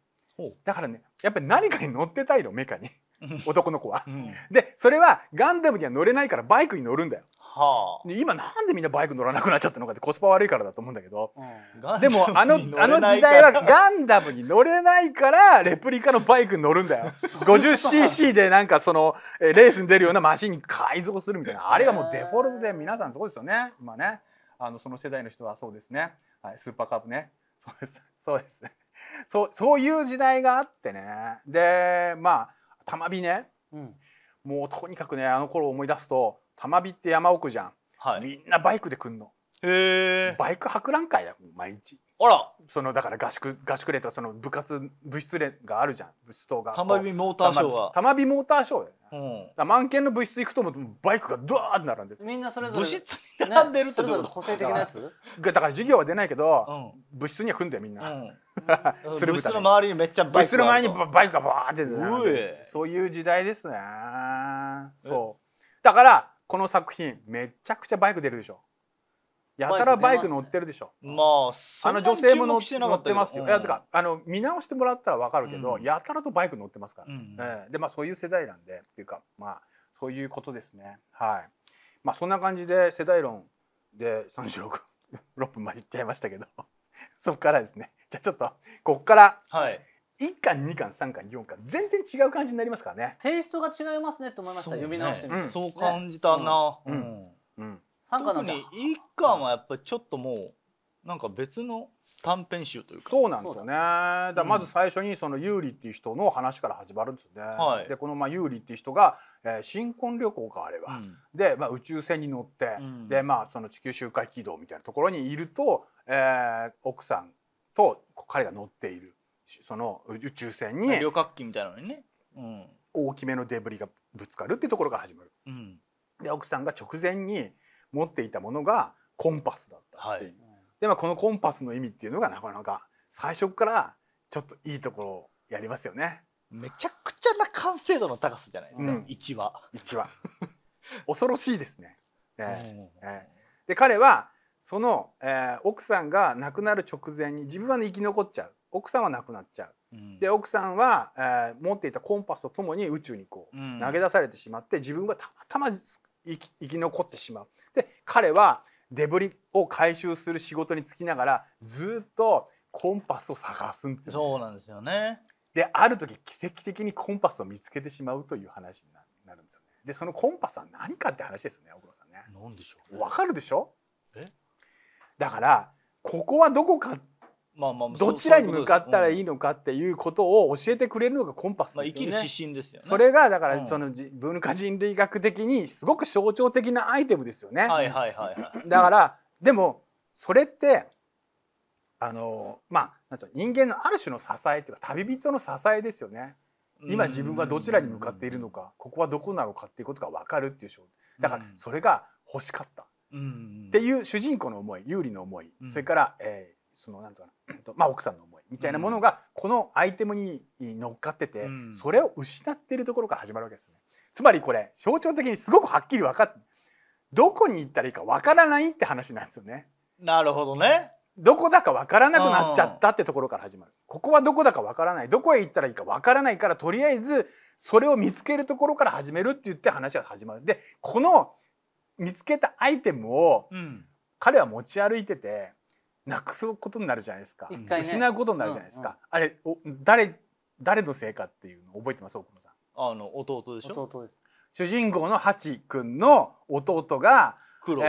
だからねやっぱり何かに乗ってたいのメカに 男の子は。うん、でそれはガンダムには乗れないからバイクに乗るんだよ。はあ、今なんでみんなバイク乗らなくなっちゃったのかってコスパ悪いからだと思うんだけど、うん、でもあのあの時代はガンダムに乗れないからレプリカのバイクに乗るんだよ 50cc でなんかそのレースに出るようなマシンに改造するみたいなあれがもうデフォルトで皆さんそうですよね今ねあのその世代の人はそうですね、はい、スーパーカープねそうですそうですそうそういう時代があってねでまあ玉火ね、うん、もうとにかくねあの頃思い出すと玉火って山奥じゃん、はい、みんなバイクで来んのえバイク博覧会だよ毎日あらそのだから合宿合宿連とかその部活部室連があるじゃん部室等が玉火モーターショーた玉びモーターショーだよ、満件の部室行くともバイクがドワーって並んでるみんなそれぞれ部室に並んでるってこと、ね、個性的なやつだから授業は出ないけど、うん、部室には組んでみんな、うん 部室の周りにめっちゃバイクがバイクがバーって並んでそういう時代ですねそうだからこの作品めちゃくちゃバイク出るでしょやたらバイク乗ってるでしょ。まあ、あの女性も乗ってますよ。いやとかあの見直してもらったらわかるけど、やたらとバイク乗ってますから。えでまあそういう世代なんでっていうかまあそういうことですね。はい。まあそんな感じで世代論で三十六 六分までいっちゃいましたけど、そこからですね。じゃあちょっとここから。はい。一巻二巻三巻四巻全然違う感じになりますからねテイストが違いますねと思いました、ね、読み直してみて、そう感じたなうん、うん特に一巻はやっぱちょっともうなんか別の短編集というかそうなんですよねだ、まず最初にその有利っていう人の話から始まるんですよね、はい、でこのまあユーっていう人が、えー、新婚旅行かあれば、うん、で、まあ、宇宙船に乗って、うん、でまあその地球周回軌道みたいなところにいると、えー、奥さんと彼が乗っているその宇宙船に旅客機みたいなのにね、うん、大きめのデブリがぶつかるっていうところから始まる、で奥さんが直前に持っていたものがコンパスだったっていう、はい、でまあこのコンパスの意味っていうのがなかなか最初からちょっといいところをやりますよねめちゃくちゃな完成度の高さじゃないですか、うん、1話1話 恐ろしいですね、ねえー、で彼はその、えー、奥さんが亡くなる直前に自分は、ね、生き残っちゃう奥さんは亡くなっちゃう、うん、で奥さんは、えー、持っていたコンパスとともに宇宙にこう、投げ出されてしまって自分はたまたま生き生き残ってしまう。で彼はデブリを回収する仕事に就きながらずっとコンパスを探すんですよ、ね、そうなんですよね。である時奇跡的にコンパスを見つけてしまうという話になるんですよね。でそのコンパスは何かって話ですね小黒さんね。何でしょう、ね。わかるでしょ。え？だからここはどこかってまあまあ、どちらに向かったらいいのかっていうことを教えてくれるのがコンパスですよね。まあ、生きる指針ですよね。それがだからその、文化人類学的にすごく象徴的なアイテムですよね。はいはいはいはい、だからでもそれってあのまあ人間のある種の支えというか旅人の支えですよね。今自分はどちらに向かっているのかここはどこなのかっていうことが分かるっていうだからそれが欲しかったっていう主人公の思い有利の思いそれから、えー、そのなんとかな、まあ、奥さんの思いみたいなものがこのアイテムに乗っかってて、それを失ってるところから始まるわけですね。つまりこれ象徴的にすごくはっきり分かっどこに行ったらいいか分からないって話なんですよね。なるほどね。どこだか分からなくなっちゃったってところから始まる。ここはどこだか分からない。どこへ行ったらいいか分からないからとりあえずそれを見つけるところから始めるって言って話が始まる。でこの見つけたアイテムを彼は持ち歩いててなくすことになるじゃないですか、ね、失うことになるじゃないですか、うんうん、あれお誰誰のせいかっていうのを覚えてます奥野さんあの弟でしょ弟です主人公のハチ君の弟が苦でしょ、え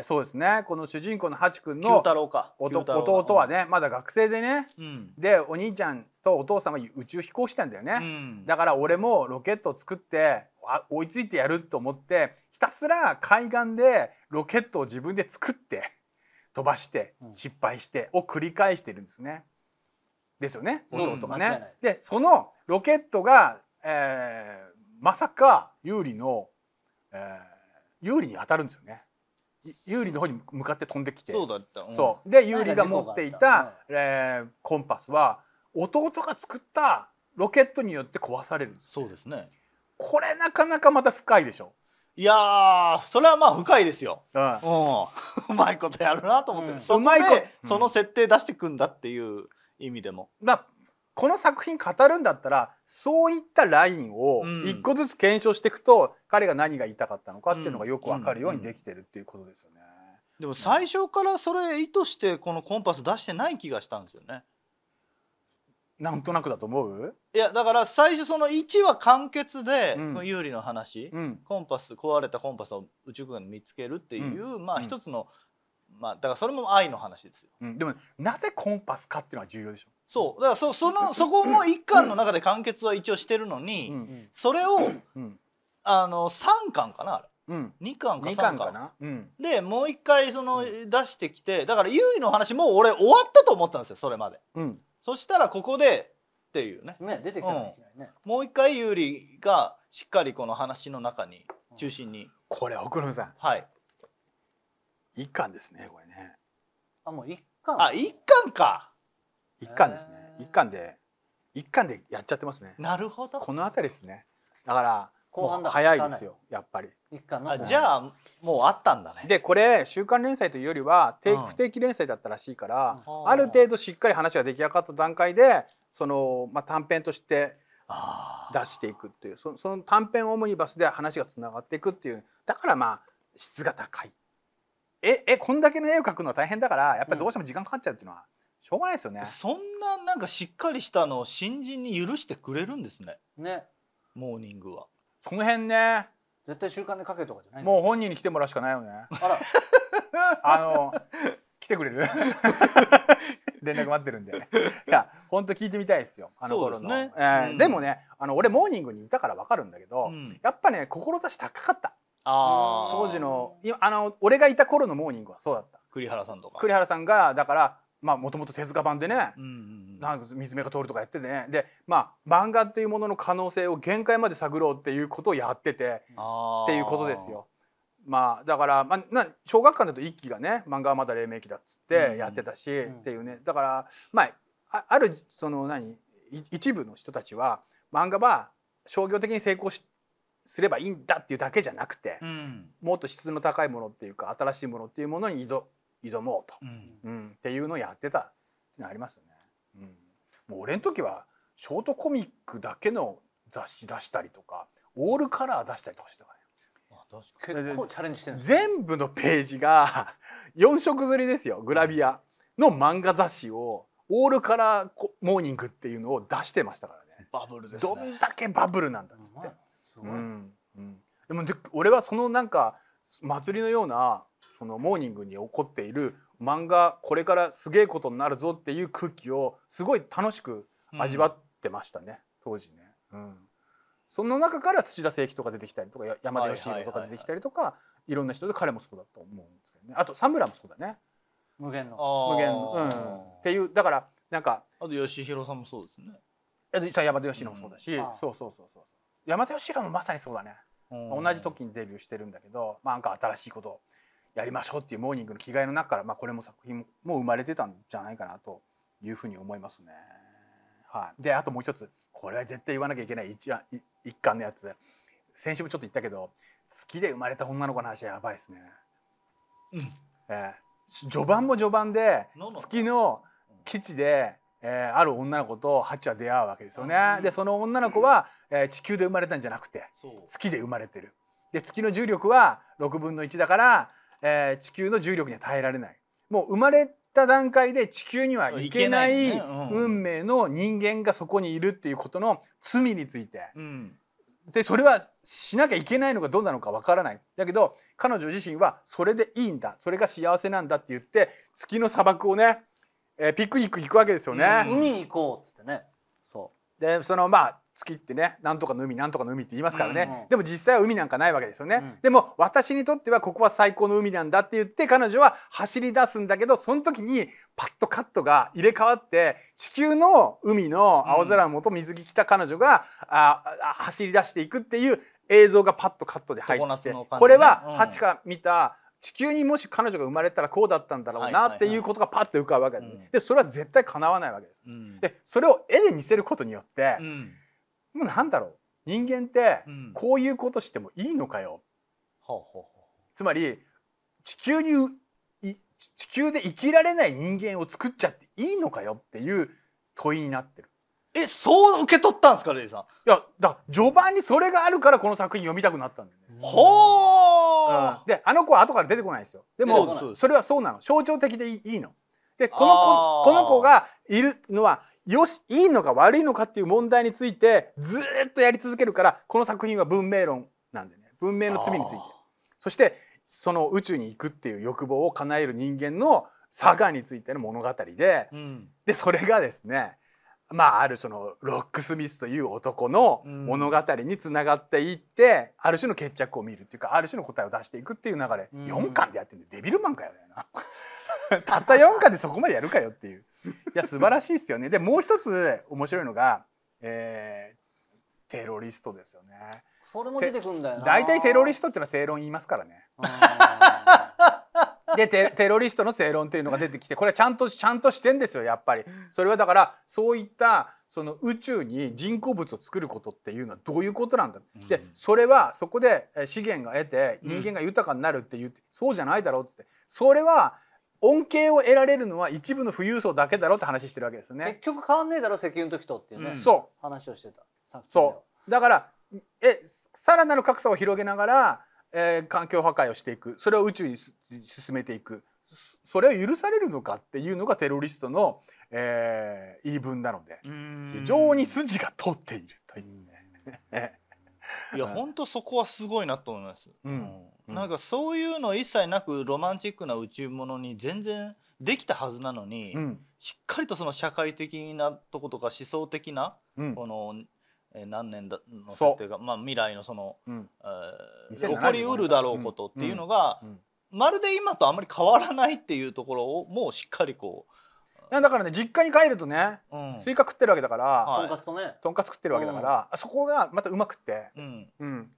ー、そうですねこの主人公のハチ君の弟はねまだ学生でね、うん、でお兄ちゃんとお父さんは宇宙飛行士なんだよね、うん、だから俺もロケットを作って追いついてやると思ってひたすら海岸でロケットを自分で作って飛ばして失敗してを繰り返してるんですね。ですよね弟がね。でそのロケットが、えー、まさか有利の、えー、有利に当たるんですよね。有利の方に向かって飛んできてそうだった、うん、そうで有利が持っていたた、うん、えー、コンパスは弟が作ったロケットによって壊されるそうですねこれなかなかまた深いでしょいやそれはまあ深いですよ、うん、うまいことやるなと思って、うん、そこでその設定出してくんだっていう意味でも、まあ、この作品語るんだったらそういったラインを一個ずつ検証していくと、彼が何が言いたかったのかっていうのがよく分かるようにできてるっていうことですよね。でも最初からそれ意図してこのコンパス出してない気がしたんですよね。なんとなくだと思ういやだから最初その1は完結で、うん、有利の話、うん、コンパス壊れたコンパスを宇宙空間に見つけるっていう、うん、まあ一つの、まあだからそれも愛の話ですよ、でもなぜコンパスかっていうのは重要でしょそうだからそその そこも一巻の中で完結は一応してるのに、それを、あの3巻かなあれうん、2巻か3巻かな、うん、でもう一回その出してきてだから有利の話もう俺終わったと思ったんですよそれまで、うん、そしたらここでっていうねね出てきたね、うん、もう一回有利がしっかりこの話の中に中心に、うん、これ奥野さんはい一巻ですねこれねあもう一巻あ一巻か一巻ですね一巻で一巻でやっちゃってますねなるほどこの辺りですねだから後半だ早いですよやっぱりじゃあもうあったんだねでこれ週刊連載というよりは定不定期連載だったらしいから、うん、ある程度しっかり話が出来上がった段階でその、まあ、短編として出していくっていうそその短編オムニバスで話がつながっていくっていうだからまあ質が高いええこんだけの絵を描くのは大変だからやっぱりどうしても時間かかっちゃうっていうのは、うんしょうがないですよねそんななんかしっかりしたのを新人に許してくれるんですねねモーニングはこの辺ね絶対週刊でかけるとかじゃないもう本人に来てもらうしかないよねあら あの来てくれる 連絡待ってるんでいや本当聞いてみたいですよあの頃ので、ねえー、うん、でもねあの俺モーニングにいたから分かるんだけど、うん、やっぱね志高かったあ当時のあの俺がいた頃のモーニングはそうだった栗原さんとか栗原さんがだからまあもともと手塚版でね、うんうんうん、なんか水目が通るとかやっててねでまあ漫画っていうものの可能性を限界まで探ろうっていうことをやっててっていうことですよ。まあだから、まあ、な小学館だと一期がね漫画はまだ黎明期だっつってやってたし、うんうん、っていうねだからまああるその何一部の人たちは漫画は商業的に成功しすればいいんだっていうだけじゃなくて、うん、もっと質の高いものっていうか新しいものっていうものに挑挑もうと、うん、っていうのをやってたってのありますよね。うん、もう俺の時はショートコミックだけの雑誌出したりとかオールカラー出したりとかしてたから、ね、チャレンジしてる全部のページが4色刷りですよグラビアの漫画雑誌をオールカラーモーニングっていうのを出してましたからねバブルです、ね、どんだけバブルなんだっつって、うん、うん、でも俺はそのなんか祭りのようなそのモーニングに起こっている漫画これからすげえことになるぞっていう空気をすごい楽しく味わってましたね、うん、当時ね。うんその中から土田正樹とか出てきたりとか山田義弘とか出てきたりとかいろんな人で彼もそうだと思うんですけどねあとサ村もそうだね無限の無限の、うん、っていうだからなんかあと義弘さんもそうですね山田義弘もそうだし、うん、そうそうそうそう山田義弘もまさにそうだね同じ時にデビューしてるんだけど、まあ、なんか新しいことをやりましょうっていうモーニングの着替えの中から、まあ、これも作品も生まれてたんじゃないかなというふうに思いますね。はい、であともう一つこれは絶対言わなきゃいけない一一巻のやつ先週もちょっと言ったけど月で生まれた女の子の話やばいですね。うんえー、序盤も序盤で月の基地で、えー、ある女の子とハチは出会うわけですよね。うん、でその女の子は、えー、地球で生まれたんじゃなくて月で生まれてる。で月の重力は6分の1だからえー、地球の重力には耐えられないもう生まれた段階で地球には行けない運命の人間がそこにいるっていうことの罪について、うん、でそれはしなきゃいけないのかどうなのかわからないだけど彼女自身はそれでいいんだそれが幸せなんだって言って月の砂漠をね、えー、ピクニック行くわけですよね。海行こうっつってねそうでそのまあ月ってねなんとかの海なんとかの海って言いますからね、うんうん、でも実際は海なんかないわけですよね、うん、でも私にとってはここは最高の海なんだって言って彼女は走り出すんだけどその時にパッとカットが入れ替わって地球の海の青空のもと水着着た彼女が、うん、あ走り出していくっていう映像がパッとカットで入ってて、ね、これはハチが見た、地球にもし彼女が生まれたらこうだったんだろうなっていうことがパッと浮かぶわけで,、でそれは絶対叶わないわけです。うん、でそれを絵で見せることによって、うんもうなんだろう人間ってこういうことしてもいいのかよ、うん、つまり地球に地球で生きられない人間を作っちゃっていいのかよっていう問いになってる。えそう受け取ったんですかレイさん。いやだ序盤にそれがあるからこの作品読みたくなったんだよね。ほー、うん、であの子は後から出てこないですよ。でもそれはそうなの象徴的でいいの。でこの子この子がいるのはよしいいのか悪いのかっていう問題についてずっとやり続けるからこの作品は文明論なんでね文明の罪についてそしてその宇宙に行くっていう欲望を叶える人間のサがについての物語で、うん、でそれがですねまああるそのロックスミスという男の物語につながっていって、うん、ある種の決着を見るっていうかある種の答えを出していくっていう流れ、うん、4巻でやってるんでデビルマンかよだよな たった4巻でそこまでやるかよっていういや素晴らしいですよね。でもう一つ面白いのが、えー、テロリストですよね。それも出てくんだよ大体テロリストっていうのは正論言いますからね。でテテロリストの正論っていうのが出てきてこれちゃんとちゃんとしてんですよやっぱり。それはだからそういったその宇宙に人工物を作ることっていうのはどういうことなんだ、うん、でそれはそこで資源が得て人間が豊かになるって言って、うん、そうじゃないだろうってそれは恩恵を得られるのは一部の富裕層だけだろうって話してるわけですね結局変わんねえだろ石油の時とっていうね、うん、そう話をしてたそうだからえさらなる格差を広げながら、えー、環境破壊をしていくそれを宇宙に進めていくそれを許されるのかっていうのがテロリストの、えー、言い分なので非常に筋が通っているというね。いや本当そこはすごいなと思います、うん、うん、なんかそういうの一切なくロマンチックな宇宙ものに全然できたはずなのに、うん、しっかりとその社会的なとことか思想的な、うん、この、えー、何年だの設定が、まあ、未来のその、うん、えー、起こりうるだろうことっていうのが、まるで今とあんまり変わらないっていうところをもうしっかりこうだからね実家に帰るとね、スイカ食ってるわけだから、とんかつとねとんかつ食ってるわけだから、そこがまたうまくって、うん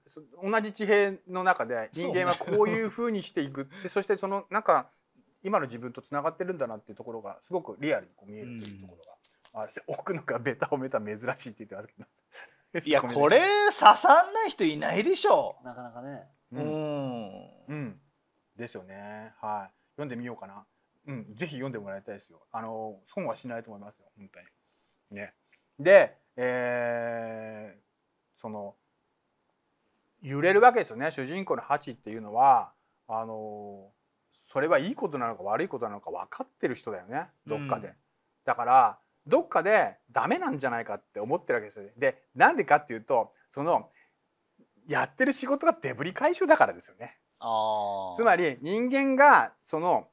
同じ地平の中で人間はこういうふうにしていくって そしてそのなんか今の自分とつながってるんだなっていうところがすごくリアルにこう見えるというところが、あるし奥のがベタ褒めた珍しいって言ってますけど。いや これ刺さんない人いないでしょなかなかねうん、うん、ですよねはい読んでみようかなうん、ぜひ読んでもらいたいですよ。あの損はしないと思いますよ本当に。ね、で、えー、その揺れるわけですよね主人公のハチっていうのはあのそれはいいことなのか悪いことなのか分かってる人だよねどっかで。うん、だからどっかでダメなんじゃないかって思ってるわけですよ、ね。でなんでかっていうとそのやってる仕事がデブリ回収だからですよね。つまり人間がその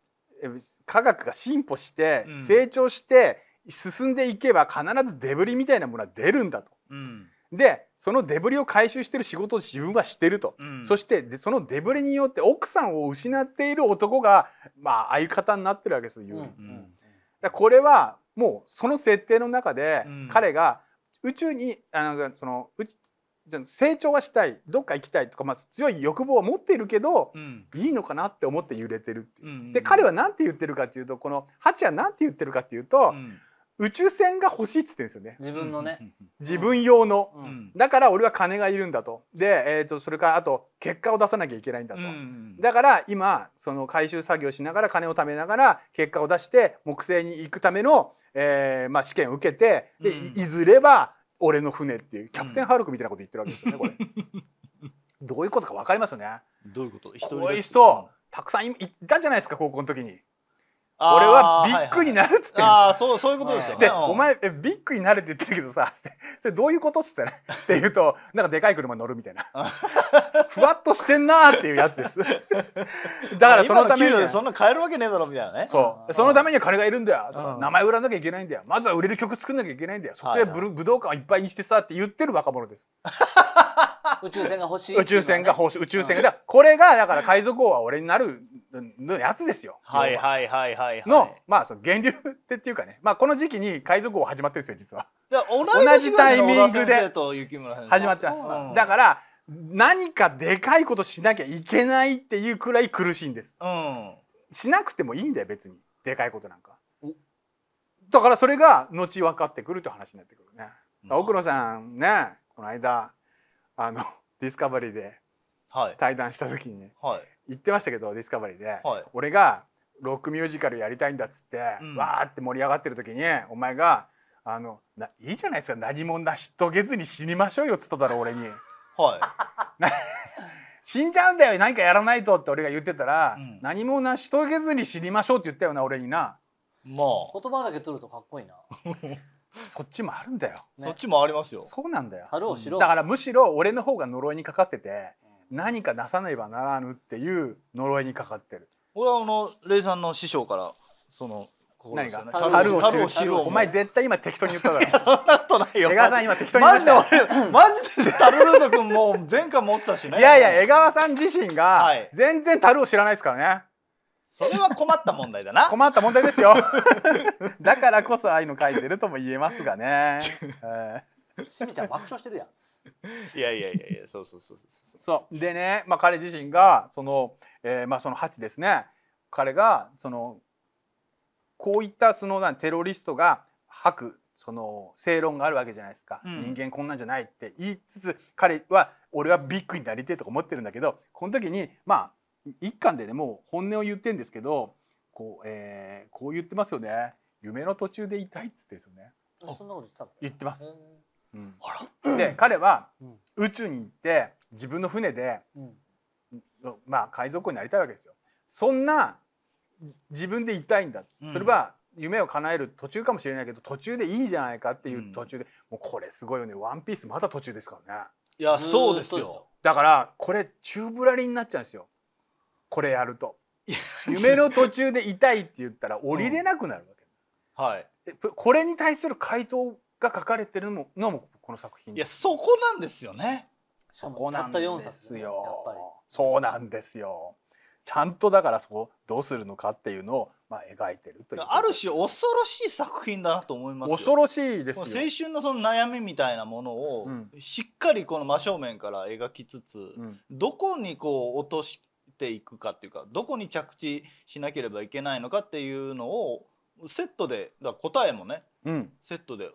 科学が進歩して成長して進んでいけば必ずデブリみたいなものは出るんだと。うん、でそのデブリを回収してる仕事を自分はしてると、うん、そしてそのデブリによって奥さんを失っている男が、まあ、相方になってるわけですよ、うん、だこれはもうその設定の中で彼が宇宙にあのその成長はしたいどっか行きたいとか、まあ、強い欲望は持っているけど、うん、いいのかなって思って揺れてるて、うんうん、で彼は何て言ってるかっていうとこのハチは何て言ってるかっていうと、うん、宇宙船が欲しいっつってんですよね自分のね、うん、自分用の、だから俺は金がいるんだとで、えーと、それからあと結果を出さなきゃいけないんだと、うんうん、だから今その回収作業しながら金を貯めながら結果を出して木星に行くための、えーまあ、試験を受けてで、いずれは俺の船っていうキャプテンハルクみたいなこと言ってるわけですよね、これ。どういうことか分かりますよね。どういうこと。こういう人、たくさんいいたんじゃないですか、高校の時に。俺はビッグになるっつってああそうそういうことですよ、ね、で、お前えビッグになるって言ってるけどさそれ どういうことっつってねって言うとなんかでかい車乗るみたいな ふわっとしてんなーっていうやつです だからそのためにそんな変えるわけねえだろみたいなねそうそのためには金がいるんだよ、名前売らなきゃいけないんだよまずは売れる曲作んなきゃいけないんだよそこで武道館をいっぱいにしてさって言ってる若者です宇宙船が欲しい、ね、宇宙船が欲しい宇宙船が、うん、これがだから海賊王は俺になるのやつですよはいはいはいはい、はい、のまあその源流ってっていうかねまあこの時期に海賊王始まってるんですよ実は同じ同じタイミングで始まってますだから何かでかいことしなきゃいけないっていうくらい苦しいんです、うん、しなくてもいいんだよ別にでかいことなんかだからそれが後分かってくるという話になってくるね、奥野さんねこの間あの ディスカバリーで対談した時に、はい、言ってましたけどディスカバリーで、はい、俺がロックミュージカルやりたいんだっつって、うん、わーって盛り上がってる時にお前が「あのいいじゃないですか何も成し遂げずに死にましょうよ」っつっただろ 俺に。はい 死んじゃうんだよ何かやらないとって俺が言ってたら、うん、何も成し遂げずに死にましょうって言ったよな俺にな。まあ言葉だけ取るとかっこいいなそっちもあるんだよ、ね、そっちもありますよそうなんだよだからむしろ俺の方が呪いにかかってて、何かなさねばならぬっていう呪いにかかってる俺はあのレイさんの師匠からその何が樽を知るお前絶対今適当に言っただろそんなことないよ江川さん今適当に言ったマジで俺マジで樽ルート君も前回持ってたしねいやいや江川さん自身が全然樽を知らないですからね、はいそれは困った問題だな。困った問題ですよ。だからこそああいうの書いてるとも言えますがね。す みちゃん爆笑してるやん。いやいやいやいや、そうそうそうそうそうでね、まあ彼自身がその、えー、まあその八ですね。彼がそのこういったそのテロリストが吐くその正論があるわけじゃないですか、うん、人間こんなんじゃないって言いつつ彼は俺はビッグになりてえとか思ってるんだけどこの時にまあ一巻でねもう本音を言ってんですけどこう,、えー、こう言ってますよね夢の途中で痛いっつってですよね言ってます、うん、で彼は宇宙に行って自分の船で、うん、まあ海賊王になりたいわけですよそんな自分で痛いんだ、うん、それは夢を叶える途中かもしれないけど途中でいいじゃないかっていう途中で、もうこれすごいよね「ワンピースまだ途中ですからねいやそうですよだからこれ宙ぶらりになっちゃうんですよこれやると夢の途中で痛いって言ったら降りれなくなるわけ、うん、はいこれに対する回答が書かれてるのものもこの作品いやそこなんですよねそこなんですよそうなんですよちゃんとだからそこどうするのかっていうのをまあ描いてるというある種恐ろしい作品だなと思います恐ろしいです青春のその悩みみたいなものをしっかりこの真正面から描きつつ、うん、どこにこう落としていくかっていうかどこに着地しなければいけないのかっていうのをセットでだ答えもね、うん、セットで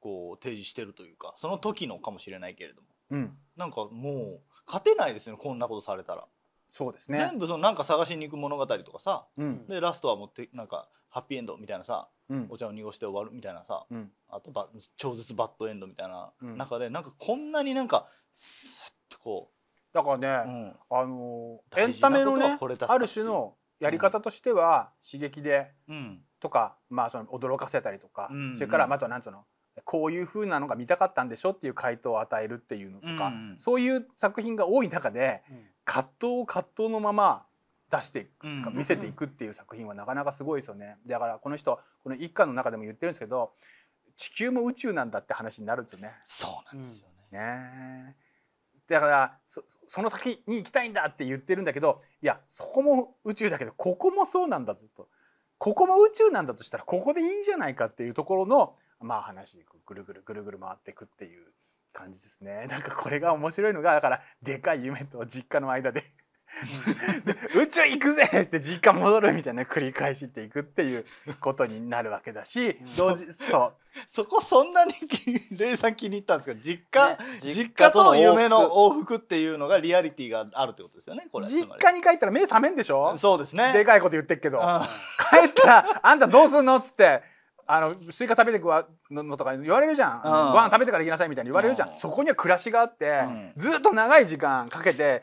こう提示してるというかその時のかもしれないけれども、うん、なんかもう勝てないですよねこんなことされたら。そうですね、全部そのなんか探しに行く物語とかさ、うん、でラストはもってなんかハッピーエンドみたいなさ、うん、お茶を濁して終わるみたいなさ、うん、あとば超絶バッドエンドみたいな中で、うん、なんかこんなになんかスッとこうだからね、うん、あのエンタメのねある種のやり方としては、刺激で、うん、とか、まあ、その驚かせたりとか、うんうん、それからとは何ていうのこういうふうなのが見たかったんでしょっていう回答を与えるっていうのとか、うんうん、そういう作品が多い中で、うん、葛藤を葛藤のまま出していく、うん見せていくっていう作品はなかなかすごいですよね。だからこの人この一家の中でも言ってるんですけど地球も宇宙なんだって話になるんですよね。そうなんですよね、ねだからその先に行きたいんだって言ってるんだけどいやそこも宇宙だけどここもそうなんだずっとここも宇宙なんだとしたらここでいいじゃないかっていうところのまあ話でぐるぐるぐるぐる回ってくっていう感じですねなんかこれが面白いのがだからでかい夢と実家の間で宇宙行くぜって実家戻るみたいな繰り返していくっていうことになるわけだし 同時そうそこそんなにレイさん気に入ったんですけど実家、ね、実家との夢の往復っていうのがリアリティがあるってことですよねこれ実家に帰ったら目覚めんでしょそうですねでかいこと言ってっけど帰ったら「あんたどうすんの?」っつって。あのスイカ食べてくわのとか言われるじゃん、うん、ご飯食べてから行きなさいみたいに言われるじゃん、うん、そこには暮らしがあって、うん、ずっと長い時間かけて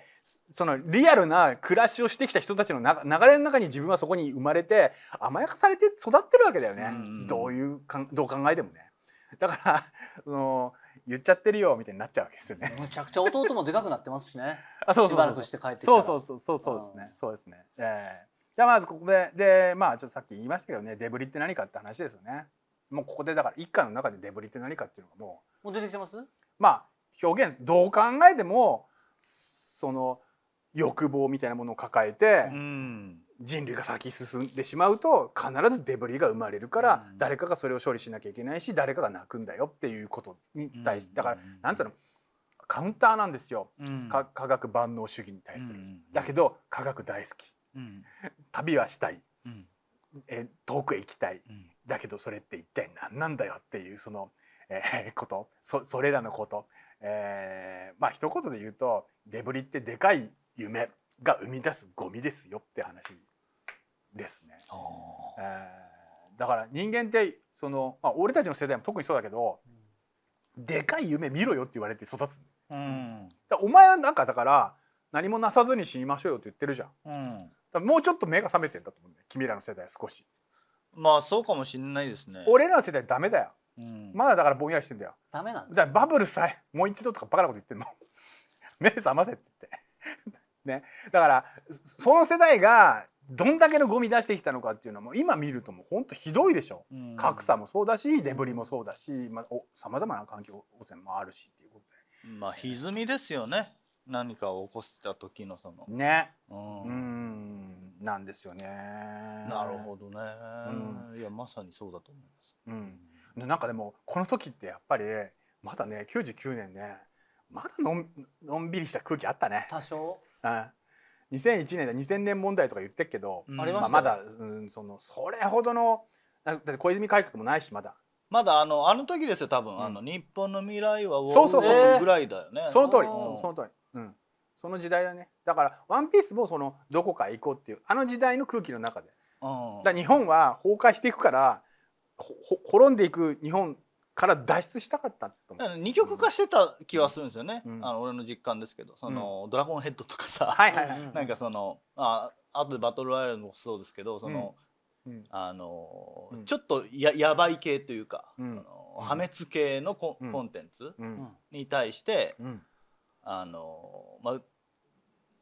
そのリアルな暮らしをしてきた人たちの流れの中に自分はそこに生まれて甘やかされて育ってるわけだよね、どういうかどう考えてもね。だから その言っちゃってるよみたいになっちゃうわけですよね。むちゃくちゃ弟もでかくなってますしね。あ、そうそうそうそう。そうそうそうそうそうですね。そうですね。ええーじゃあまずここででまあちょっとさっき言いましたけどねデブリって何かって話ですよね。もうここでだから一家の中でデブリって何かっていうのがもうもう出てきてますまあ表現どう考えてもその欲望みたいなものを抱えて、うん、人類が先進んでしまうと必ずデブリが生まれるから、誰かがそれを処理しなきゃいけないし誰かが泣くんだよっていうことに対して、だから何て言うのカウンターなんですよ、科学万能主義に対する、だけど科学大好きうん、旅はしたい、うん、え遠くへ行きたい、うん、だけどそれって一体何なんだよっていうその、えー、ことそそれらのこと、えー、まあ一言で言うとデブリってでかい夢が生み出すゴミですよって話ですね。えー、だから人間ってその、まあ、俺たちの世代も特にそうだけど、うん、でかい夢見ろよって言われて育つ、うん、だお前はなんかだから何もなさずに死にましょうよって言ってるじゃん、うん、もうちょっと目が覚めてんだと思うね君らの世代は少しまあそうかもしれないですね俺らの世代ダメだよ、うん、まだだからぼんやりしてんだよダメなんだバブルさえもう一度とかバカなこと言ってんの 目覚ませって言って ねだからその世代がどんだけのゴミ出してきたのかっていうのも今見るともうほんとひどいでしょ、うん、格差もそうだしデブリもそうだしさまざ、まな環境汚染もあるしっていうことでまあ歪みですよね何かを起こした時のそのねうんなんですよねなるほどね、うん、いやまさにそうだと思います、うん、なんかでもこの時ってやっぱりまだね99年ねまだのんのんびりした空気あったね多少、うん、2001年だ2000年問題とか言ってっけど、うん、まあ、まだ、うん、そのそれほどのだって小泉改革もないしまだまだあのあの時ですよ多分、うん、あの日本の未来はウォールぐらいだよねその通りその通りうん、その時代だねだから「ワンピースもそのどこか行こうっていうあの時代の空気の中で、うん、だ日本は崩壊していくからほほ滅んでいく日本から脱出したかったう二極化してた気はするんですよね、うん、あの俺の実感ですけどその、うん、ドラゴンヘッド」とかさ、はいはいはい、なんかそのああとで「バトルロイヤド」もそうですけどその、うんあのちょっとややばい系というか、うんあの破滅系のコ,、コンテンツに対して、うんあのま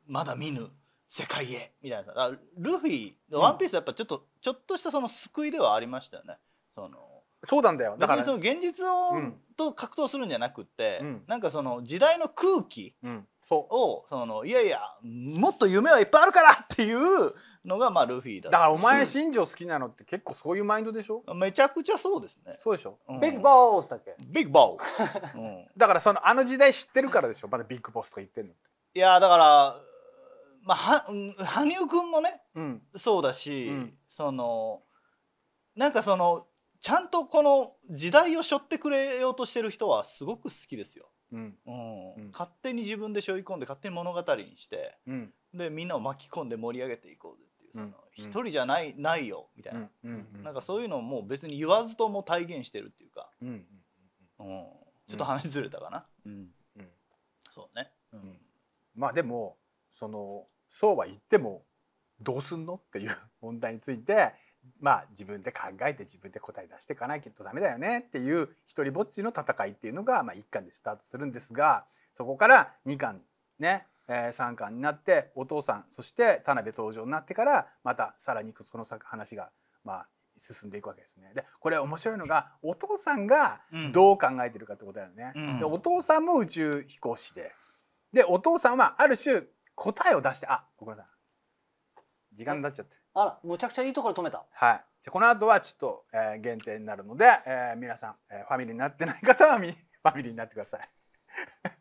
まだ見ぬ世界へみたいなルフィの「ワンピースはやっぱちょっと、うん、ちょっとしたその救いではありましたよね。そのそうなんだよだから、ね、その現実を、うん、と格闘するんじゃなくて、うん、なんかその時代の空気を、うん、そそのいやいやもっと夢はいっぱいあるからっていうのがまあルフィだだからお前新庄好きなのって結構そういうマインドでしょめちゃくちゃそうですねそうでしょ、うビッグボスだっけビッグボス、うん、だからそのあの時代知ってるからでしょまだビッグボスとか言ってんのいやだからまあは羽生君もね、うん、そうだし、うん、そのなんかそのちゃんとこの時代を背負ってくれようとしてる人はすごく好きですよ。うんうん、勝手に自分で背負い込んで勝手に物語にして、うん、でみんなを巻き込んで盛り上げていこうその一、人じゃないないよみたいな、なんかそういうのをもう別に言わずとも体現してるっていうか、うんちょっと話ずれたかな、うんそうね、うん、まあでもそのそうは言ってもどうすんのっていう問題についてまあ自分で考えて自分で答え出していかないとダメだよねっていう一人ぼっちの戦いっていうのが、まあ、1巻でスタートするんですがそこから2巻ね3巻になってお父さんそして田辺登場になってからまたさらにこの話がまあ進んでいくわけですね。でこれ面白いのがお父さんがどう考えてるかってことだよね。うん、でお父さんも宇宙飛行士ででお父さんはある種答えを出してあごめんなさい時間になっちゃってあらむちゃくちゃいいところ止めた。はいじゃこの後はちょっと、えー、限定になるので、えー、皆さん、えー、ファミリーになってない方はファミリーになってください。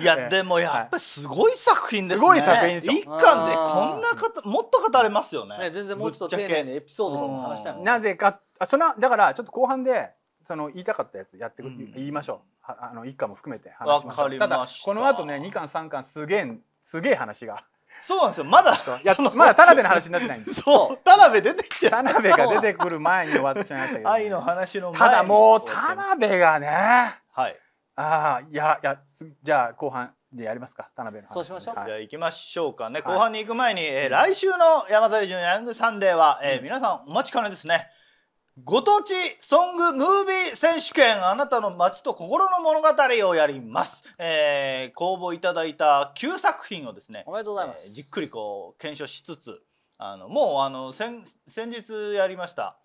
いやでもやっぱすごい作品ですね。すごい作品でしょ。一巻でこんな方もっと語れますよね。全然もうちょっと丁寧にエピソードとも話したいなぜかそのだからちょっと後半でその言いたかったやつやってく、うん、言いましょう。あの一巻も含めて話しましょう。たこの後ね二巻三巻すげえすげえ話が。そうなんですよ。まだ、まだ田辺の話になってないんです。そう、田辺出てきて。田辺が出てくる前に終わってしまいましたけど、愛の話の前に。ただもう田辺がね。はい。ああいやいやじゃあ後半でやりますか田辺の話そうしましょう、はい、じゃあ行きましょうかね後半に行く前に、はい、えー、来週の山田理事のヤングサンデーは、えー、うん、皆さんお待ちかねですねご当地ソングムービー選手権あなたの街と心の物語をやります、えー、公募いただいた9作品をですねおめでとうございます、えー、じっくりこう検証しつつあのもうあの先先日やりました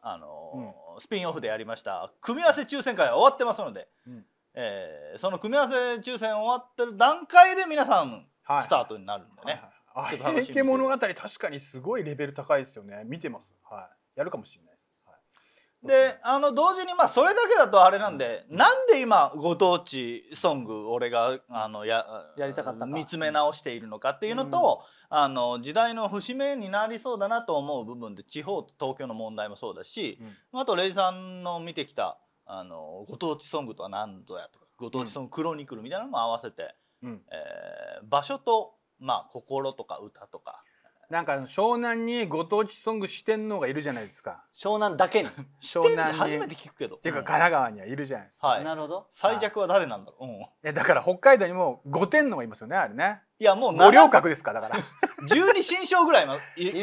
あの、うん、スピンオフでやりました組み合わせ抽選会は終わってますので、うんえー、その組み合わせ抽選終わってる段階で皆さんスタートになるんでね。平家物語確かにすごいレベル高いですよね見てます、はい、やるかもしれないです、はい、であの同時にまあそれだけだとあれなんで、うん、なんで今ご当地ソング俺があのややりたかった見つめ直しているのかっていうのと、うん、あの時代の節目になりそうだなと思う部分で地方と東京の問題もそうだし、うん、あとレイさんの見てきたあのご当地ソングとは何度やとかご当地ソングクロニクルみたいなのも合わせて、うん、えー、場所と、まあ、心とか歌とか。なんか湘南にご当地ソング四天王がいるじゃないですか湘南だけに 湘南初めて聞くけどっていうか神奈川にはいるじゃないですか、はい、なるほど最弱は誰なんだろう、うん、だから北海道にも五天王がいますよねあれねいやもう五稜郭ですかだから 12新章ぐらいい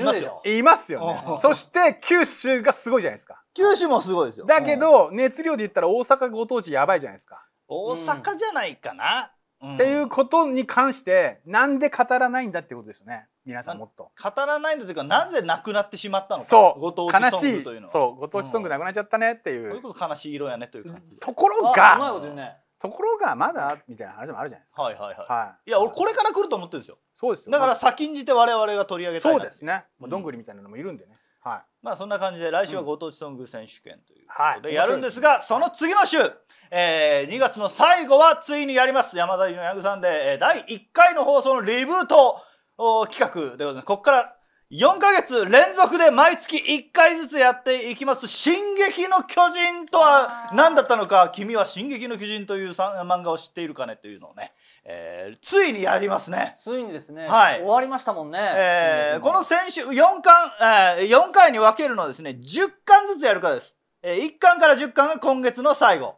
ますよ。いますよね。そして九州がすごいじゃないですか。九州もすごいですよ。だけど、熱量で言ったら大阪ご当地やばいじゃないですか。大阪じゃないかな。っていうことに関してなんで語らないんだってことですよね皆さんもっと語らないんだというかなぜなくなってしまったのかそうご当地ソングというのはそうご当地ソングなくなっちゃったねっていう、うん、ういうこと悲しい色やねという感じところがところがまだみたいな話もあるじゃないですかはいはいはい、はい、いや俺これから来ると思ってるんですよそうですよだから先んじて我々が取り上げたいそうですね、まあ、どんぐりみたいなのもいるんでね、はい、まあそんな感じで来週はご当地ソング選手権ということでやるんですが、その次の週、え2月の最後はついにやります山田のヤングさんで第1回の放送のリブート企画でございますここから4か月連続で毎月1回ずつやっていきます「進撃の巨人」とは何だったのか「君は進撃の巨人」という漫画を知っているかねというのをねえー、ついにやりますね。ついにですね。はい。終わりましたもんね。えー、この先週4巻、えー、4回に分けるのですね、10巻ずつやるからです。えー、1巻から10巻が今月の最後。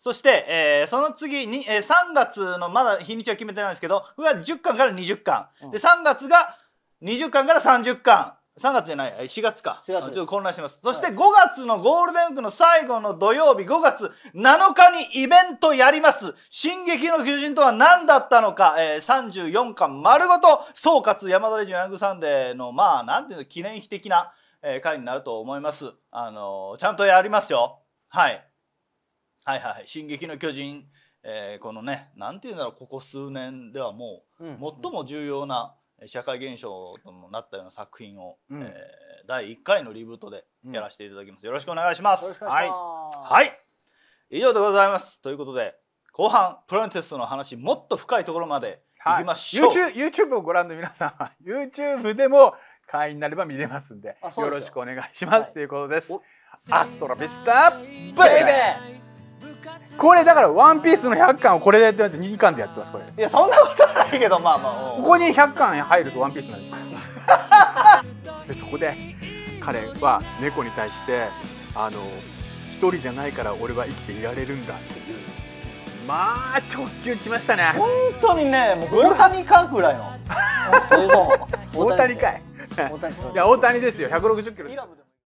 そして、えー、その次に、えー、3月のまだ日にちは決めてないんですけど、10巻から20巻。で、3月が20巻から30巻。3月じゃない4月か4月ちょっと混乱してますそして5月のゴールデンウィークの最後の土曜日5月7日にイベントやります「進撃の巨人」とは何だったのか、えー、34巻丸ごと総括山田レジオヤングサンデーのまあなんていうの記念碑的な、えー、回になると思いますあのー、ちゃんとやりますよ、はい、はいはいはい進撃の巨人」えー、このね何て言うんだろうここ数年ではもう最も重要な、うんうん社会現象ともなったような作品を、うん、えー、第1回のリブートでやらせていただきます、うん、よろしくお願いしますはい、はい、以上でございますということで後半プロンテストの話もっと深いところまでいきましょう、はい、YouTube, YouTube をご覧の皆さんは YouTube でも会員になれば見れますんでよろしくお願いしますと、はい、いうことですアストラビスタベイベーこれだから「ワンピースの100巻をこれでやってます2巻でやってますこれいやそんなことないけどまあまあここに100巻入ると「ワンピースなん ですかでそこで彼は猫に対して「あの一人じゃないから俺は生きていられるんだ」っていうまあ直球きましたね本当にねもう大谷かぐらいの 大谷かいいや大谷ですよ160キロ